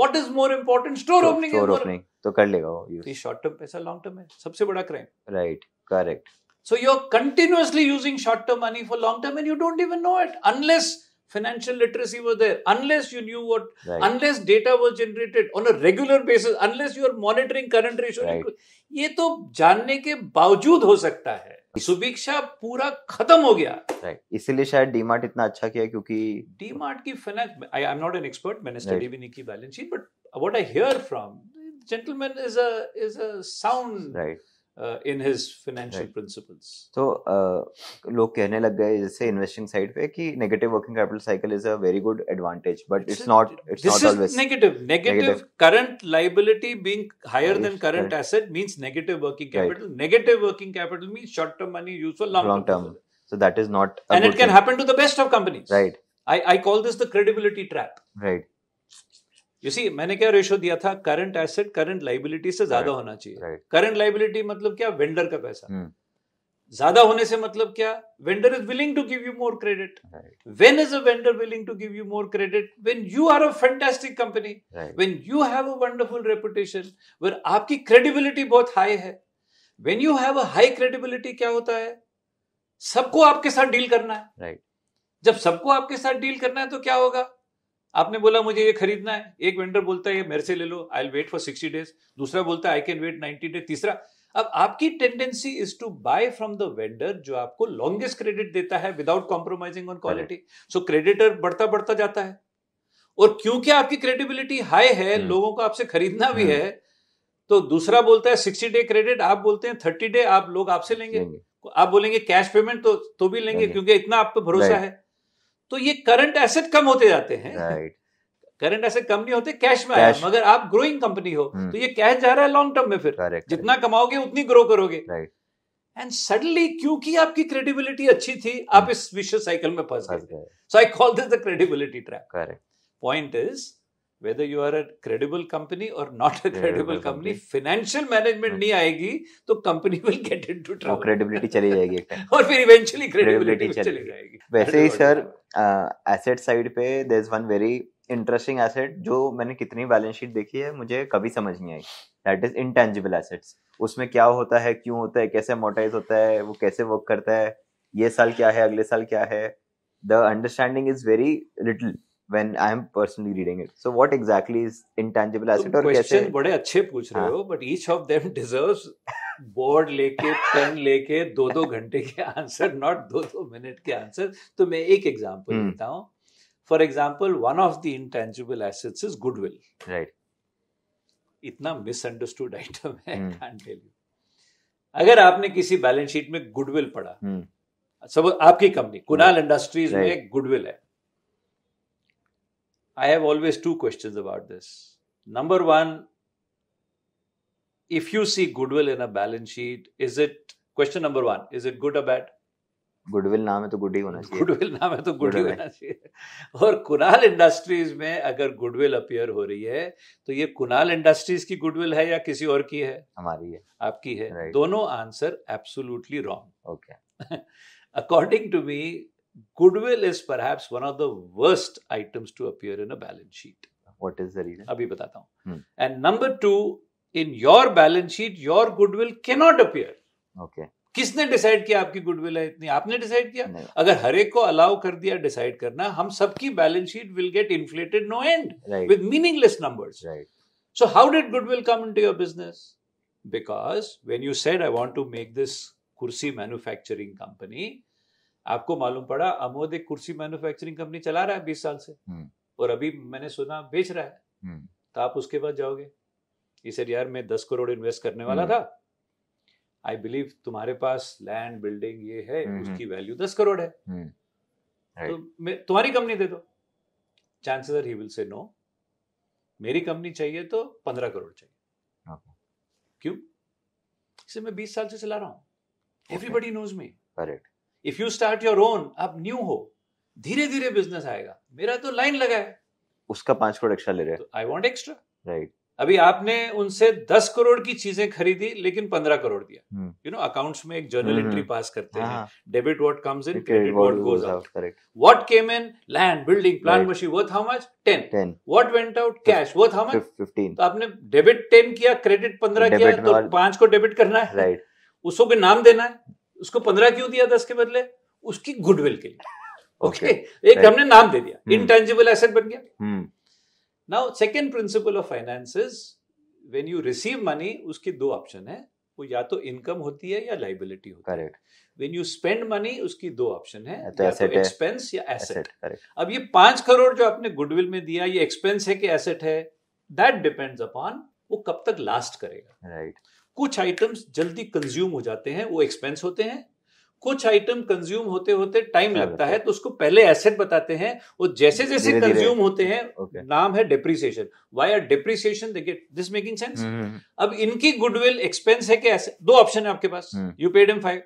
what is more important store opening तो कर लेगा वो शॉर्ट टर्म तो पैसा लॉन्ग टर्म है सबसे बड़ा crime right correct so you are continuously using short term money for long term and you don't even know it unless financial literacy was there unless you knew what right. unless data was generated on a regular basis unless you are monitoring current ratio right. ये तो जानने के बावजूद हो सकता है सुभिक्षा पूरा खत्म हो गया right. इसीलिए शायद डीमार्ट इतना अच्छा किया क्योंकि डीमार्ट की finance I am not an expert मैंने स्टडी भी नहीं की balance sheet but what I hear from gentleman is a is a sound right Uh, in his financial principles. So, uh, लोग कहने लग गए जैसे investing side पे कि negative working capital cycle is a very good advantage, but it's, not. It's this is negative. negative. current liability being higher than current asset means negative working capital. Negative working capital means short term money useful long term. Long term. So that is not. and it can happen to the best of companies. Right. I I call this the credibility trap. Right. You see मैंने क्या ratio दिया था current asset current liability से ज्यादा होना चाहिए current liability मतलब क्या वेंडर का पैसा hmm. ज्यादा होने से मतलब क्या vendor is willing to give you more credit when is a vendor willing to give you more credit when you are a fantastic company when you have a wonderful reputation where आपकी credibility बहुत high है when you have a high credibility क्या होता है सबको आपके साथ deal करना है right. जब सबको आपके साथ डील करना है तो क्या होगा आपने बोला मुझे ये खरीदना है एक वेंडर बोलता है ये मेरे से ले लो I will wait for sixty days दूसरा बोलता है I can wait ninety days तीसरा अब आपकी tendency is to buy from the vendor जो आपको लॉन्गेस्ट क्रेडिट देता है without compromising on quality so creditor बढ़ता बढ़ता जाता है और क्योंकि आपकी क्रेडिबिलिटी हाई है hmm. लोगों को आपसे खरीदना भी hmm. है तो दूसरा बोलता है सिक्सटी डे क्रेडिट आप बोलते हैं थर्टी डे आप लोग आपसे लेंगे आप बोलेंगे कैश पेमेंट तो तो भी लेंगे क्योंकि इतना आप पे भरोसा है तो ये करंट एसेट कम होते जाते हैं करंट एसेट कम नहीं होते कैश में आया मगर आप ग्रोइंग कंपनी हो हम्म। तो ये कैश जा रहा है लॉन्ग टर्म में फिर जितना कमाओगे उतनी ग्रो करोगे एंड सडनली क्योंकि आपकी क्रेडिबिलिटी अच्छी थी आप हम्म। इस विश्व साइकिल में फंस गए so I call this the credibility trap correct point is whether you are a credible company और not a credible company financial management नहीं आएगी तो company will get into trouble credibility चली जाएगी और फिर इवेंचुअली क्रेडिबिलिटी चली जाएगी वैसे ही सर एसेट साइड पे there is one very interesting asset जो मैंने कितनी बैलेंस शीट देखी है मुझे कभी समझ नहीं आई दैट इज इनटेंजिबल एसेट्स उसमें क्या होता है क्यों होता है कैसे मोटाइज होता है वो कैसे वर्क करता है ये साल क्या है अगले साल क्या है the understanding is very little when I am personally reading it. So, what exactly is intangible asset? तो question बड़े अच्छे पूछ रहे हो, but each of them deserves board लेके, pen लेके दो दो घंटे के आंसर, not दो दो मिनट के आंसर. तो मैं एक example देता हूँ. For example, one of the intangible assets is goodwill. Right. इतना misunderstood item है, I can't tell you. अगर आपने किसी बैलेंस शीट में गुडविल पढ़ा सब आपकी कंपनी कुणाल इंडस्ट्रीज में गुडविल है I have always two questions about this. Number one, if you see goodwill in a balance sheet, is it question number one, is it good or bad? Goodwill नाम है तो good ही होना चाहिए goodwill नाम है तो good ही होना चाहिए और कुनाल इंडस्ट्रीज में अगर गुडविल अपियर हो रही है तो ये कुनाल इंडस्ट्रीज की गुडविल है या किसी और की है हमारी है आपकी है right. दोनों answer absolutely wrong okay according to me goodwill is perhaps one of the worst items to appear in a balance sheet. What is the reason? Abhi batata Hmm. And number two, in your balance sheet, your goodwill cannot appear. Okay. किसने decide किया आपकी goodwill है इतनी आपने decide किया अगर हर एक को अलाउ कर दिया डिसाइड करना हम सबकी balance sheet will get inflated no end with meaningless numbers so how did goodwill come into your business because when you said I want to make this कुर्सी मैन्युफैक्चरिंग कंपनी आपको मालूम पड़ा अमोद एक कुर्सी मैन्युफैक्चरिंग कंपनी चला रहा है बीस साल से हम्म। और अभी मैंने सुना बेच रहा है हम्म। तो आप उसके पास जाओगे इसे यार मैं दस करोड़ इन्वेस्ट करने वाला हम्म। था आई बिलीव तुम्हारे पास लैंड बिल्डिंग ये है उसकी वैल्यू दस करोड़ है तो मैं तुम्हारी कंपनी दे दो chances are he will say no मेरी कंपनी चाहिए तो पंद्रह करोड़ चाहिए हाँ। क्यों इसे मैं बीस साल से चला रहा हूँ everybody knows me correct if you start your own आप न्यू हो धीरे धीरे बिजनेस आएगा मेरा तो लाइन लगा है उसका पांच करोड़ एक्स्ट्रा ले रहे हैं आई वॉन्ट एक्स्ट्रा राइट अभी आपने उनसे दस करोड़ की चीजें खरीदी लेकिन पंद्रह करोड़ दिया यू नो अकाउंट्स में एक जर्नल एंट्री पास करते हैं debit what comes in credit what goes out what came in land building plant machine worth how much ten what went out cash worth how much fifteen तो आपने debit ten किया credit पंद्रह किया तो पांच को डेबिट करना है राइट उसको नाम देना है उसको पंद्रह क्यों दिया दस के बदले उसकी गुडविल के लिए ओके okay. okay. एक हमने नाम दे दिया इंटेंजिबल hmm. एसेट बन गया now second principle of finance when you receive money उसके दो ऑप्शन है वो या तो इनकम होती है या लाइबिलिटी होती Correct. है वेन यू स्पेंड मनी उसकी दो ऑप्शन है तो या तो एक्सपेंस या एसेट अब ये पांच करोड़ जो आपने गुडविल में दिया ये एक्सपेंस है कि एसेट है दैट डिपेंड्स अपॉन वो कब तक लास्ट करेगा राइट right. कुछ आइटम्स जल्दी कंज्यूम हो जाते हैं वो एक्सपेंस होते हैं कुछ आइटम कंज्यूम होते होते टाइम लगता है तो उसको पहले एसेट बताते हैं वो जैसे जैसे कंज्यूम होते हैं नाम है डिप्रिसिएशन वाई आर डिप्रिसिएशन देखिए दिस मेकिंग सेंस अब इनकी गुडविल एक्सपेंस है कि एसेट दो ऑप्शन है आपके पास you paid M five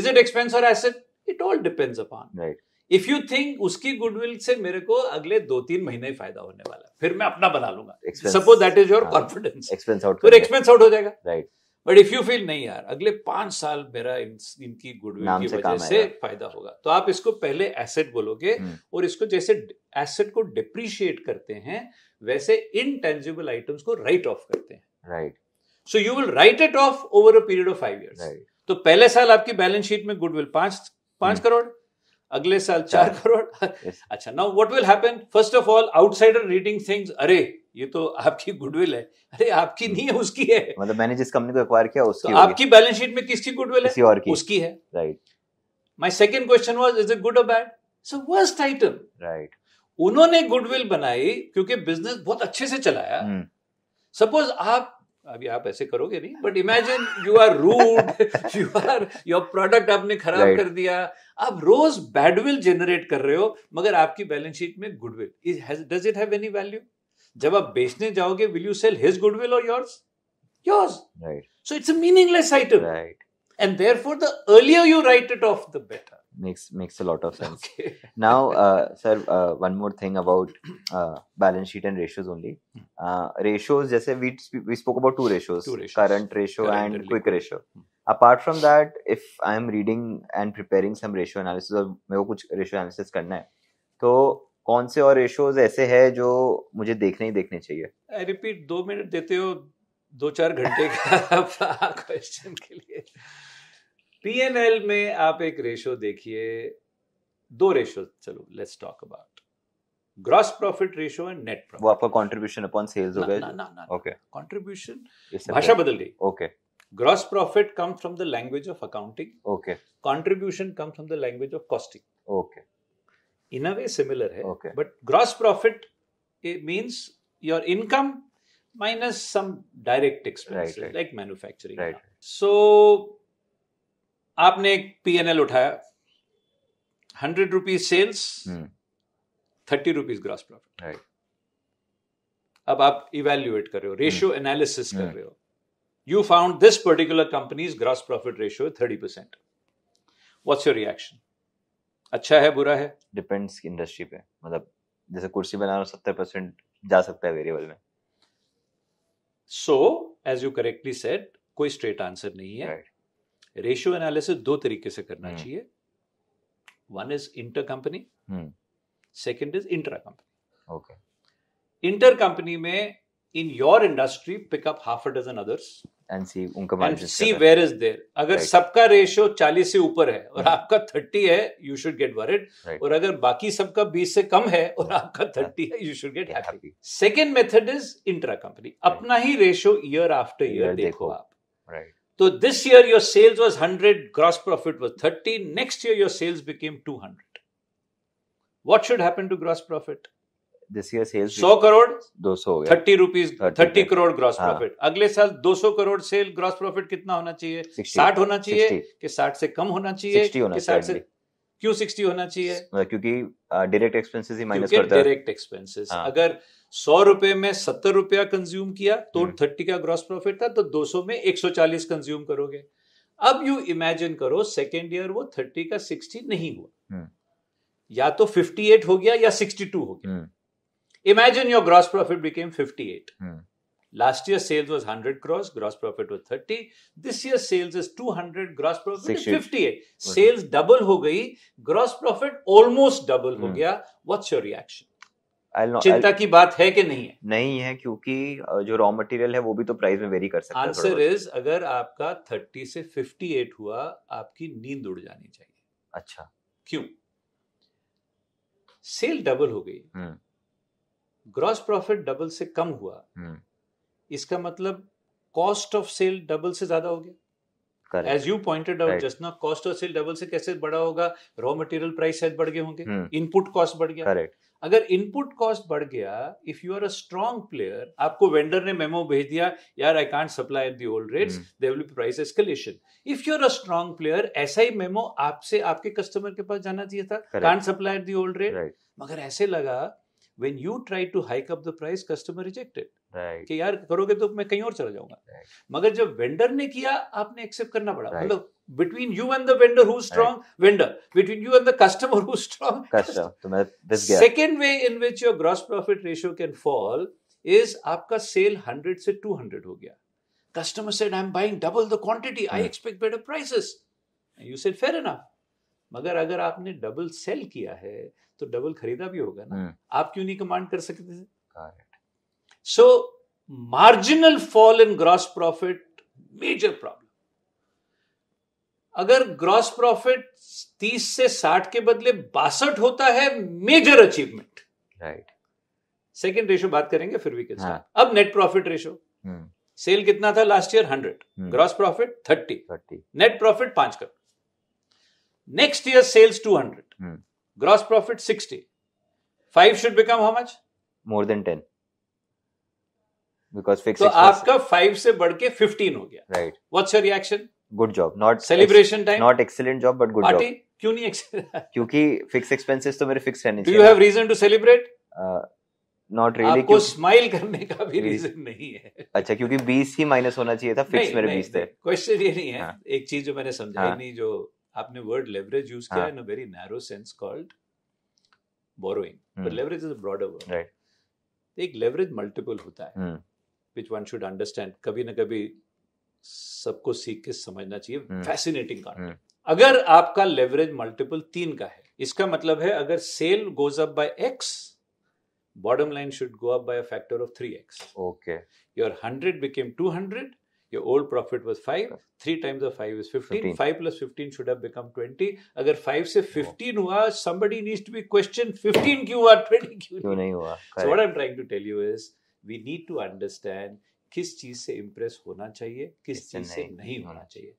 is it expense और asset it all depends upon if you think उसकी गुडविल से मेरे को अगले दो तीन महीने ही फायदा होने वाला है फिर मैं अपना बना लूंगा suppose that is your confidence expense out फिर एक्सपेंस आउट हो जाएगा right right. But if you feel नहीं यार अगले पांच साल मेरा इन, इनकी गुडविल की वजह से फायदा होगा तो आप इसको पहले एसेट बोलोगे हम्म। और इसको जैसे एसेट को डिप्रिशिएट करते हैं वैसे इनटेंजिबल आइटम्स को राइट ऑफ करते हैं right so you will write it off over a period of five year तो पहले साल आपकी बैलेंस शीट में गुडविल पांच पांच हम्म। करोड़ अगले साल चार करोड़ अच्छा now what will happen first of all outsider reading things अरे ये तो आपकी गुडविल है अरे आपकी hmm. नहीं है उसकी है मतलब मैंने जिस कंपनी को एक्वायर किया उसकी तो आपकी बैलेंस शीट में किसकी गुडविल है किसी और की उसकी है right my second question was is it good और bad so worst item right उन्होंने गुडविल बनाई क्योंकि बिजनेस बहुत अच्छे से चलाया सपोज hmm. आप अभी आप ऐसे करोगे नहीं but imagine you are rude you are your product आपने खराब right. कर दिया आप रोज बैडविल जेनरेट कर रहे हो मगर आपकी बैलेंस शीट में goodwill does it have any value जब आप बेचने जाओगे will you sell his goodwill और yours yours right so it's a meaningless item right and therefore the earlier you write it off makes makes a lot of sense. Okay. now, uh, sir, uh, one more thing about uh, balance sheet and ratios only. Uh, ratios, जैसे we we spoke about two ratios, two ratios. current ratio current and liquid. quick ratio. Hmm. Apart from that, if I am reading and preparing some ratio analysis और मेरे को कुछ ratio analysis करना है, तो कौन से और ratios ऐसे हैं जो मुझे देखने ही देखने चाहिए? I repeat, दो मिनट देते हो दो चार घंटे का क्वेश्चन के लिए पी एन एल में आप एक रेशो देखिए दो रेशो चलो let's talk about gross profit ratio and net profit वो आपका कंट्रीब्यूशन अपॉन सेल्स हो गए ओके कंट्रीब्यूशन भाषा बदल गई okay gross profit come from the language of accounting okay contribution come from the language of costing okay in a way similar है but gross profit means your income minus some direct expenses like manufacturing so आपने एक PNL उठाया hundred rupees sales thirty rupees gross profit अब आप evaluate कर रहे हो ratio analysis हम्म। कर हम्म। रहे हो you found this particular companies gross profit ratio thirty percent what's your reaction अच्छा है बुरा है डिपेंड्स इंडस्ट्री पे मतलब जैसे कुर्सी बनाना सत्तर परसेंट जा सकता है वेरिएबल में so as you correctly said कोई स्ट्रेट आंसर नहीं है right. रेशियो एनालिसिस दो तरीके से करना हम्म। चाहिए one is inter company second is intra company okay inter company में in your industry pick up half a dozen others and see उनका सी वेयर इज देयर अगर right. सबका रेशियो चालीस से ऊपर है और hmm. आपका थर्टी है यू शुड गेट वरिड और अगर बाकी सबका बीस से कम है और yeah. आपका थर्टी है you should get happy second method is intra company अपना ही रेशियो ईयर आफ्टर ईयर देखो आप राइट right. तो this year your sales was hundred gross profit was thirty next year your sales became two hundred what should happen to gross profit सौ करोड़ दो सौ thirty rupees thirty crore gross हाँ. Profit अगले साल दो सौ करोड़ सेल ग्रॉस प्रॉफिट कितना होना चाहिए साठ होना चाहिए कि साठ से कम होना चाहिए साठ से क्यों सिक्सटी होना चाहिए क्योंकि डायरेक्ट एक्सपेंसेस ही माइनस करता है डायरेक्ट एक्सपेंसेस हाँ. अगर सौ रुपए में सत्तर रुपया कंज्यूम किया तो थर्टी हम्म। का ग्रॉस प्रॉफिट था तो दो सौ में एक सौ चालीस कंज्यूम करोगे अब यू इमेजिन करो सेकेंड ईयर वो थर्टी का सिक्सटी नहीं हुआ हम्म। या तो फिफ्टी एट हो गया या सिक्सटी टू हो गया imagine your gross profit became fifty eight Last year sales was 100 crores, gross profit was 30. This year sales is 200, gross profit is 58. Sales double ho gayi, gross profit almost double hmm. ho gaya. What's your reaction? चिंता की बात है कि नहीं है नहीं है क्योंकि जो रॉ मटेरियल है वो भी तो प्राइस में वेरी कर सकता है आंसर इज अगर आपका 30 से 58 हुआ आपकी नींद उड़ जानी चाहिए अच्छा क्यों सेल डबल हो गई ग्रॉस प्रॉफिट डबल से कम हुआ इसका मतलब कॉस्ट ऑफ सेल डबल से ज्यादा हो गया as you pointed out just ना कॉस्ट ऑफ सेल डबल से कैसे बड़ा होगा रॉ मटेरियल प्राइस शायद बढ़ गए होंगे इनपुट हम्म। कॉस्ट बढ़ गया Correct. अगर इनपुट कॉस्ट बढ़ गया if you are a strong player आपको वेंडर ने मेमो भेज दिया यार I can't supply at the old rates they will be price escalation if you are a strong player ऐसा ही मेमो आपसे आपके कस्टमर के पास जाना चाहिए था can't supply at the old rate मगर ऐसे लगा when you try to hike up the price customer rejected right. कि यार karoge तो main कहीं और चला जाऊंगा right. मगर जब वेंडर ने किया आपने एक्सेप्ट करना पड़ा मतलब right. between you and the vendor who's strong right. vendor between you and the customer who's strong customer second way in which your gross profit ratio can fall is आपका sale 100 से 200 हो गया customer said i'm buying double the quantity hmm. i expect better prices and you said fair enough मगर अगर आपने double cell किया है तो डबल खरीदा भी होगा ना हम्म। आप क्यों नहीं कमांड कर सकते थे so marginal fall in gross profit major problem अगर ग्रॉस प्रॉफिट 30 से 60 के बदले बासठ होता है major achievement right second ratio बात करेंगे फिर वी कैन हाँ। अब नेट प्रॉफिट रेशो सेल कितना था last year hundred gross profit thirty net profit पांच crore next year sales two hundred gross profit sixty five should become how much more than ten because fix आपका five से बढ़ के fifteen हो गया right what's your reaction good job not celebration time not excellent job but good job क्यों नहीं excellent क्योंकि fix expenses तो मेरे फिक्स रहने you have reason to celebrate not really आपको स्माइल करने का भी रीजन नहीं है अच्छा क्योंकि बीस ही माइनस होना चाहिए था फिक्स मेरे बीस थे क्वेश्चन ये नहीं है हाँ। एक चीज जो मैंने समझाई हाँ। नहीं जो आपने वर्ड लेवरेज यूज किया in a very narrow sense called borrowing but leverage is a broader word right एक लेवरेज मल्टीपल होता है व्हिच वन शुड अंडरस्टैंड कभी ना कभी सबको सीख के समझना चाहिए फैसिनेटिंग hmm. Content hmm. अगर आपका लेवरेज मल्टीपल तीन का है इसका मतलब है अगर sale goes up by X bottom line should go up by a factor of 3x okay your 100 became 200 your old profit was 5 3 times of 5 is 15, 15. 5 plus 15 should have become 20 अगर 5 से 15 हुआ somebody needs to be questioned 15 क्यों हुआ 20 क्यों नहीं, नहीं हुआ so what i'm trying to tell you is we need to understand किस चीज से इम्प्रेस होना चाहिए किस चीज से नहीं होना चाहिए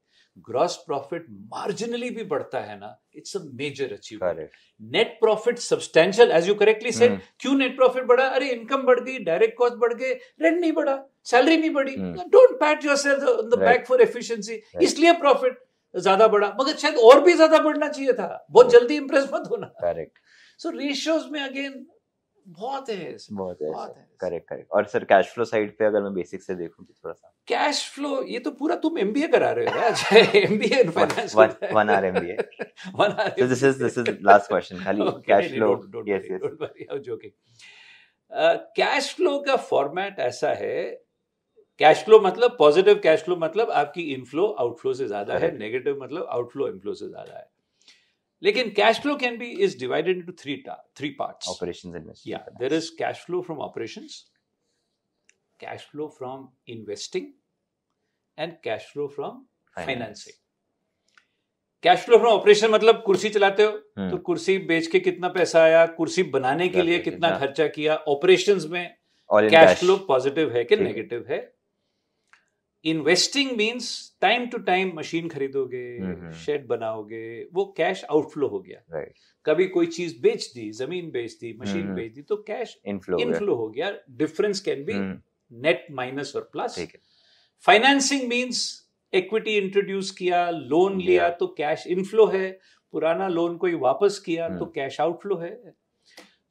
ग्रॉस प्रॉफिट मार्जिनली भी बढ़ता है ना it's a major achievement net profit substantial as you correctly said क्यों नेट प्रॉफिट बढ़ा अरे इनकम बढ़ गई डायरेक्ट कॉस्ट बढ़ गए रेंट नहीं बढ़ा सैलरी नहीं बढ़ी don't pat yourself on the back for efficiency इसलिए प्रॉफिट ज्यादा बढ़ा मगर शायद और भी ज्यादा बढ़ना चाहिए था बहुत hmm. जल्दी इंप्रेस मत होना करेक्ट सो रेशियोज में अगेन बहुत है बहुत है करेक्ट करेक्ट और सर कैश फ्लो साइड पे अगर मैं बेसिक से देखूं तो थोड़ा सा कैश फ्लो ये तो पूरा तुम एमबीए करा रहे हो यार MBA in finance one are MBA one are so this is this is last question खाली cash flow yes yes don't joking cash flow का फॉर्मेट ऐसा है कैश फ्लो मतलब पॉजिटिव कैश फ्लो मतलब आपकी इनफ्लो आउटफ्लो से ज्यादा है नेगेटिव मतलब आउटफ्लो इनफ्लो से ज्यादा है लेकिन cash flow can be is divided into three three parts operation there is cash flow from operation cash flow from investing and cash flow from financing cash flow from operation मतलब कुर्सी चलाते हो हम्म। तो कुर्सी बेच के कितना पैसा आया कुर्सी बनाने के लिए कितना हाँ। खर्चा किया ऑपरेशन में कैश फ्लो पॉजिटिव है कि नेगेटिव है investing means time to time machine खरीदोगे शेड हम्म, हम्म। बनाओगे वो कैश आउटफ्लो हो गया right. कभी कोई चीज बेच दी जमीन बेच दी मशीन हम्म, बेच दी तो कैश इनफ्लो इनफ्लो हो गया difference can be net minus और plus financing means equity introduce किया लोन yeah. लिया तो कैश इनफ्लो है पुराना लोन कोई वापस किया hmm. तो कैश आउटफ्लो है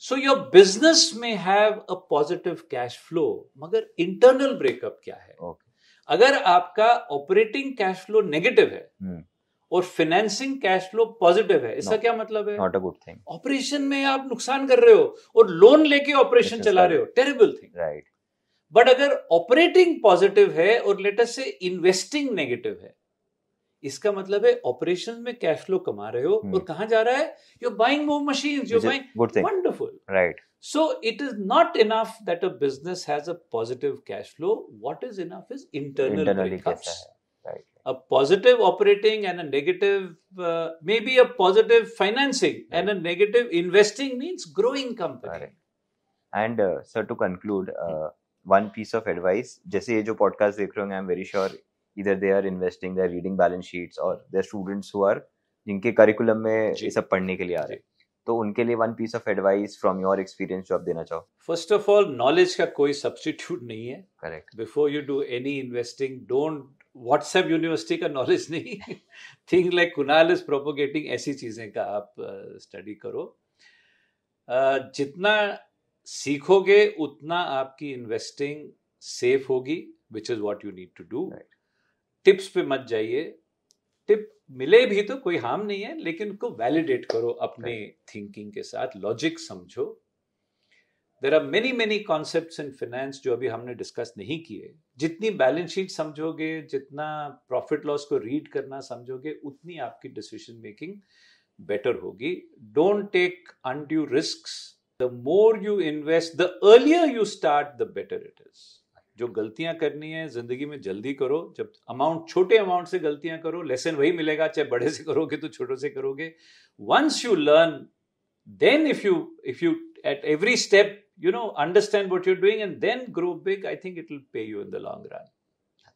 सो योर बिजनेस में have a positive cash flow मगर इंटरनल ब्रेकअप क्या है okay. अगर आपका ऑपरेटिंग कैश फ्लो नेगेटिव है हम्म। और फाइनेंसिंग कैश फ्लो पॉजिटिव है इसका no, क्या मतलब है not a good thing operation में आप नुकसान कर रहे हो और लोन लेके ऑपरेशन चला रहे हो टेरिबल थिंग राइट बट अगर ऑपरेटिंग पॉजिटिव है और लेटेस्ट से इन्वेस्टिंग नेगेटिव है इसका मतलब है ऑपरेशन में कैश फ्लो कमा रहे हो hmm. और हम्म। कहा जा रहा है you buying more machine you buying wonderful right so it is not enough that a business has a positive cash flow what is enough is internal a positive operating and a negative may be a positive financing and a negative investing means growing company and sir to conclude one piece of advice जैसे ये जो podcast देख रहे होंगे आई am very sure इधर they are investing they're reading balance sheets और they're students who are जिनके curriculum में ये सब पढ़ने के लिए आ रहे हैं तो उनके लिए one piece of advice from your experience जो आप देना चाहो फर्स्ट ऑफ ऑल नॉलेज का कोई सब्सटीट्यूट नहीं है correct before you do any investing don't WhatsApp university का नॉलेज नहीं thing like Kunal is propagating ऐसी चीजें का आप स्टडी uh, करो uh, जितना सीखोगे उतना आपकी इन्वेस्टिंग सेफ होगी which is what you need to do tips पे मत जाइए टिप मिले भी तो कोई हार्म नहीं है लेकिन उनको वैलिडेट करो अपने थिंकिंग के साथ लॉजिक समझो there are many many concept in finance जो अभी हमने डिस्कस नहीं किए जितनी बैलेंस शीट समझोगे जितना प्रॉफिट लॉस को रीड करना समझोगे उतनी आपकी डिसीजन मेकिंग बेटर होगी don't take undue risk the more you invest the earlier you start the better it is जो गलतियां करनी है जिंदगी में जल्दी करो जब अमाउंट छोटे अमाउंट से गलतियां करो लेसन वही मिलेगा चाहे बड़े से करोगे तो छोटे से करोगे once you learn then if you if you at every step you know understand what you're doing and then grow big I think it will pay you in the long run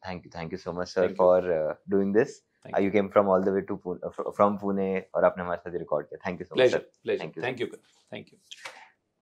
thank you thank you so much sir for doing this doing this uh, you. you came from all the way to Pune, uh, from Pune और आपने हमारे साथ record किया thank you so much sir thank you thank you thank you